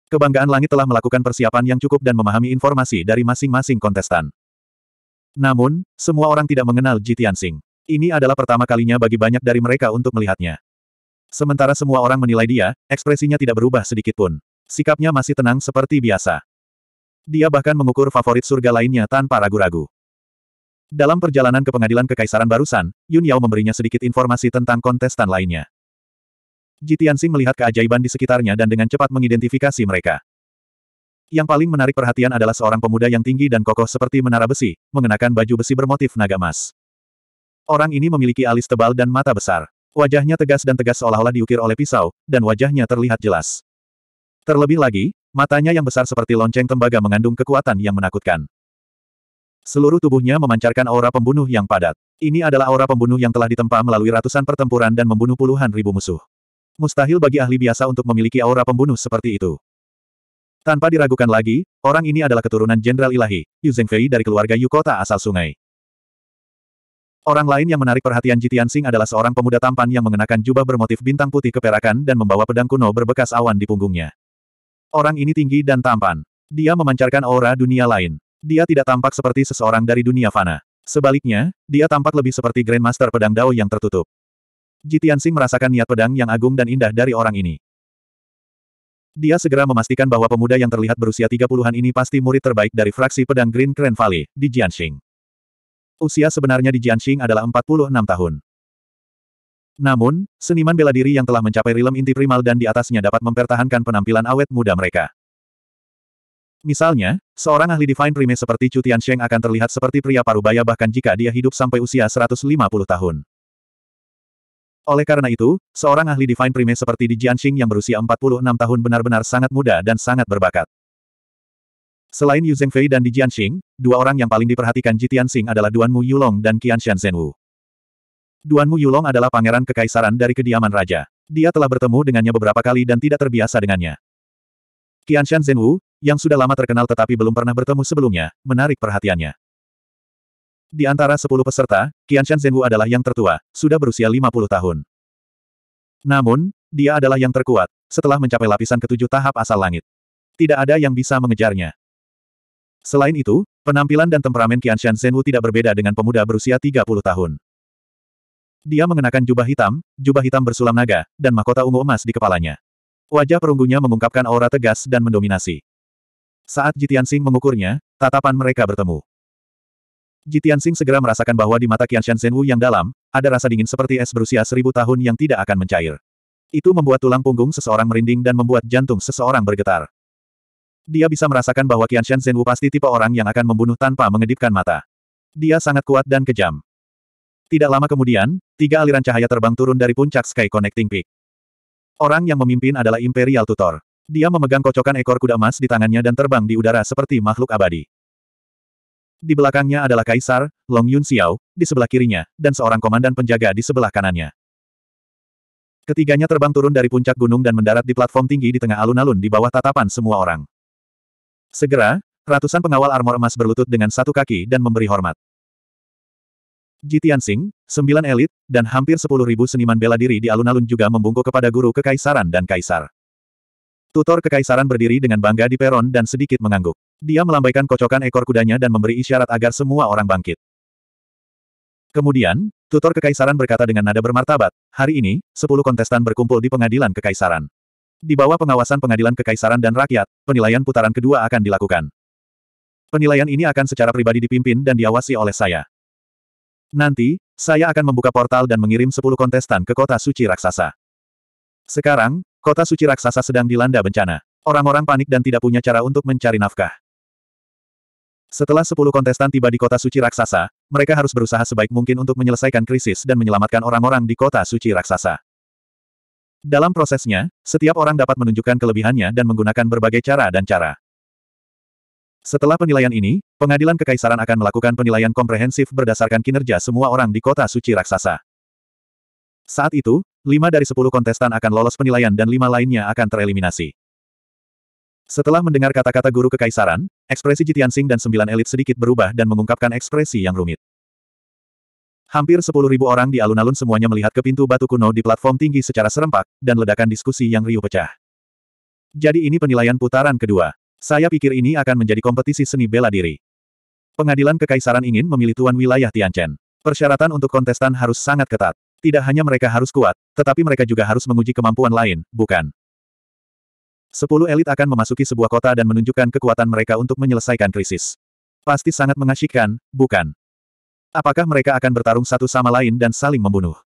Kebanggaan langit telah melakukan persiapan yang cukup dan memahami informasi dari masing-masing kontestan. Namun, semua orang tidak mengenal Jitian Singh. Ini adalah pertama kalinya bagi banyak dari mereka untuk melihatnya. Sementara semua orang menilai dia, ekspresinya tidak berubah sedikit pun. Sikapnya masih tenang seperti biasa. Dia bahkan mengukur favorit surga lainnya tanpa ragu-ragu. Dalam perjalanan ke pengadilan kekaisaran barusan, Yun Yao memberinya sedikit informasi tentang kontestan lainnya. Jitiansing melihat keajaiban di sekitarnya dan dengan cepat mengidentifikasi mereka. Yang paling menarik perhatian adalah seorang pemuda yang tinggi dan kokoh seperti menara besi, mengenakan baju besi bermotif naga emas. Orang ini memiliki alis tebal dan mata besar. Wajahnya tegas dan tegas seolah-olah diukir oleh pisau, dan wajahnya terlihat jelas. Terlebih lagi, matanya yang besar seperti lonceng tembaga mengandung kekuatan yang menakutkan. Seluruh tubuhnya memancarkan aura pembunuh yang padat. Ini adalah aura pembunuh yang telah ditempa melalui ratusan pertempuran dan membunuh puluhan ribu musuh. Mustahil bagi ahli biasa untuk memiliki aura pembunuh seperti itu. Tanpa diragukan lagi, orang ini adalah keturunan Jenderal Ilahi, Yu Zhengfei dari keluarga Yu Kota asal sungai. Orang lain yang menarik perhatian Jitian Sing adalah seorang pemuda tampan yang mengenakan jubah bermotif bintang putih keperakan dan membawa pedang kuno berbekas awan di punggungnya. Orang ini tinggi dan tampan. Dia memancarkan aura dunia lain. Dia tidak tampak seperti seseorang dari dunia fana. Sebaliknya, dia tampak lebih seperti Grandmaster Pedang Dao yang tertutup. Jitiansing merasakan niat pedang yang agung dan indah dari orang ini. Dia segera memastikan bahwa pemuda yang terlihat berusia 30-an ini pasti murid terbaik dari fraksi pedang Green Grand Valley, di Jianxing. Usia sebenarnya di Jianxing adalah 46 tahun. Namun, seniman bela diri yang telah mencapai rilem inti primal dan di atasnya dapat mempertahankan penampilan awet muda mereka. Misalnya, seorang ahli Divine Prime seperti Tian Sheng akan terlihat seperti pria parubaya bahkan jika dia hidup sampai usia 150 tahun. Oleh karena itu, seorang ahli Divine Prime seperti Di Jianxing yang berusia 46 tahun benar-benar sangat muda dan sangat berbakat. Selain Yu Zhengfei dan Di Jianxing, dua orang yang paling diperhatikan Ji Tianxing adalah Duan Mu Yulong dan Qian Shan Zhenwu. Duanmu Yulong adalah pangeran kekaisaran dari kediaman raja. Dia telah bertemu dengannya beberapa kali dan tidak terbiasa dengannya. Shan Zhenwu, yang sudah lama terkenal tetapi belum pernah bertemu sebelumnya, menarik perhatiannya. Di antara sepuluh peserta, Shan Zhenwu adalah yang tertua, sudah berusia lima puluh tahun. Namun, dia adalah yang terkuat, setelah mencapai lapisan ketujuh tahap asal langit. Tidak ada yang bisa mengejarnya. Selain itu, penampilan dan temperamen Shan Zhenwu tidak berbeda dengan pemuda berusia tiga puluh tahun. Dia mengenakan jubah hitam, jubah hitam bersulam naga, dan mahkota ungu emas di kepalanya. Wajah perunggunya mengungkapkan aura tegas dan mendominasi. Saat Jitian Sing mengukurnya, tatapan mereka bertemu. Jitian Sing segera merasakan bahwa di mata Qian Shan Wu yang dalam, ada rasa dingin seperti es berusia seribu tahun yang tidak akan mencair. Itu membuat tulang punggung seseorang merinding dan membuat jantung seseorang bergetar. Dia bisa merasakan bahwa Qian Shan Wu pasti tipe orang yang akan membunuh tanpa mengedipkan mata. Dia sangat kuat dan kejam. Tidak lama kemudian, tiga aliran cahaya terbang turun dari puncak Sky Connecting Peak. Orang yang memimpin adalah Imperial Tutor. Dia memegang kocokan ekor kuda emas di tangannya dan terbang di udara seperti makhluk abadi. Di belakangnya adalah Kaisar, Long Yun Xiao, di sebelah kirinya, dan seorang komandan penjaga di sebelah kanannya. Ketiganya terbang turun dari puncak gunung dan mendarat di platform tinggi di tengah alun-alun di bawah tatapan semua orang. Segera, ratusan pengawal armor emas berlutut dengan satu kaki dan memberi hormat. Ji Tianxing, sembilan elit, dan hampir sepuluh ribu seniman bela diri di alun-alun juga membungkuk kepada guru kekaisaran dan kaisar. Tutor kekaisaran berdiri dengan bangga di peron dan sedikit mengangguk. Dia melambaikan kocokan ekor kudanya dan memberi isyarat agar semua orang bangkit. Kemudian, tutor kekaisaran berkata dengan nada bermartabat, hari ini, sepuluh kontestan berkumpul di pengadilan kekaisaran. Di bawah pengawasan pengadilan kekaisaran dan rakyat, penilaian putaran kedua akan dilakukan. Penilaian ini akan secara pribadi dipimpin dan diawasi oleh saya. Nanti, saya akan membuka portal dan mengirim 10 kontestan ke kota suci raksasa. Sekarang, kota suci raksasa sedang dilanda bencana. Orang-orang panik dan tidak punya cara untuk mencari nafkah. Setelah 10 kontestan tiba di kota suci raksasa, mereka harus berusaha sebaik mungkin untuk menyelesaikan krisis dan menyelamatkan orang-orang di kota suci raksasa. Dalam prosesnya, setiap orang dapat menunjukkan kelebihannya dan menggunakan berbagai cara dan cara. Setelah penilaian ini, pengadilan kekaisaran akan melakukan penilaian komprehensif berdasarkan kinerja semua orang di kota suci raksasa. Saat itu, lima dari sepuluh kontestan akan lolos penilaian dan lima lainnya akan tereliminasi. Setelah mendengar kata-kata guru kekaisaran, ekspresi Jitiansing dan sembilan elit sedikit berubah dan mengungkapkan ekspresi yang rumit. Hampir sepuluh ribu orang di alun-alun semuanya melihat ke pintu batu kuno di platform tinggi secara serempak, dan ledakan diskusi yang riuh pecah. Jadi ini penilaian putaran kedua. Saya pikir ini akan menjadi kompetisi seni bela diri. Pengadilan Kekaisaran ingin memilih tuan wilayah Tianchen. Persyaratan untuk kontestan harus sangat ketat. Tidak hanya mereka harus kuat, tetapi mereka juga harus menguji kemampuan lain, bukan? Sepuluh elit akan memasuki sebuah kota dan menunjukkan kekuatan mereka untuk menyelesaikan krisis. Pasti sangat mengasyikkan, bukan? Apakah mereka akan bertarung satu sama lain dan saling membunuh?